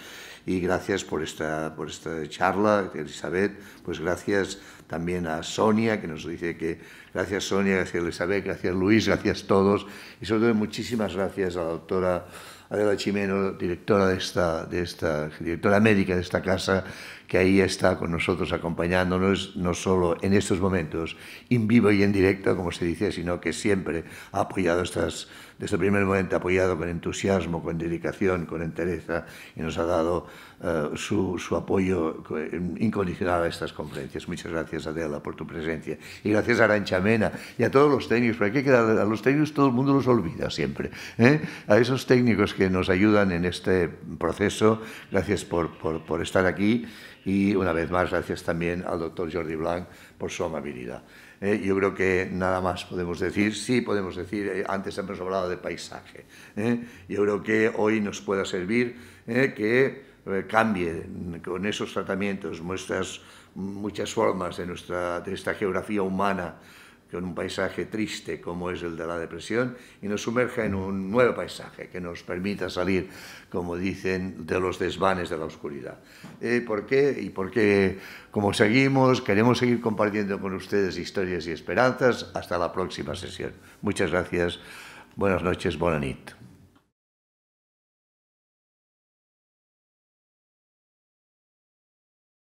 y gracias por esta, por esta charla, Elizabeth, pues gracias también a Sonia, que nos dice que gracias Sonia, gracias Elizabeth, gracias Luis, gracias todos, y sobre todo muchísimas gracias a la doctora Adela Chimeno, directora, de esta, de esta, directora médica de esta casa, que ahí está con nosotros acompañándonos, no solo en estos momentos, en vivo y en directo, como se dice, sino que siempre ha apoyado estas desde el primer momento apoyado con entusiasmo, con dedicación, con entereza y nos ha dado eh, su, su, apoyo eh, incondicional a estas conferencias. Muchas gracias, Adela, por tu presencia. Y gracias a Arancha Mena y a todos los técnicos, porque hay que a los técnicos todo el mundo los olvida siempre. ¿eh? A esos técnicos que nos ayudan en este proceso, gracias por, por, por estar aquí y una vez más gracias también al doctor Jordi Blanc por su amabilidad. ¿eh? yo creo que nada más podemos decir. Sí, podemos decir, eh, antes hemos hablado de paisaje. ¿eh? yo creo que hoy nos pueda servir que cambie con esos tratamientos muchas formas de, nuestra, de esta geografía humana en un paisaje triste como es el de la depresión y nos sumerja en un nuevo paisaje que nos permita salir, como dicen, de los desvanes de la oscuridad. Eh, ¿Por qué? Y porque como seguimos, queremos seguir compartiendo con ustedes historias y esperanzas. Hasta la próxima sesión. Muchas gracias. Buenas noches. Bonanit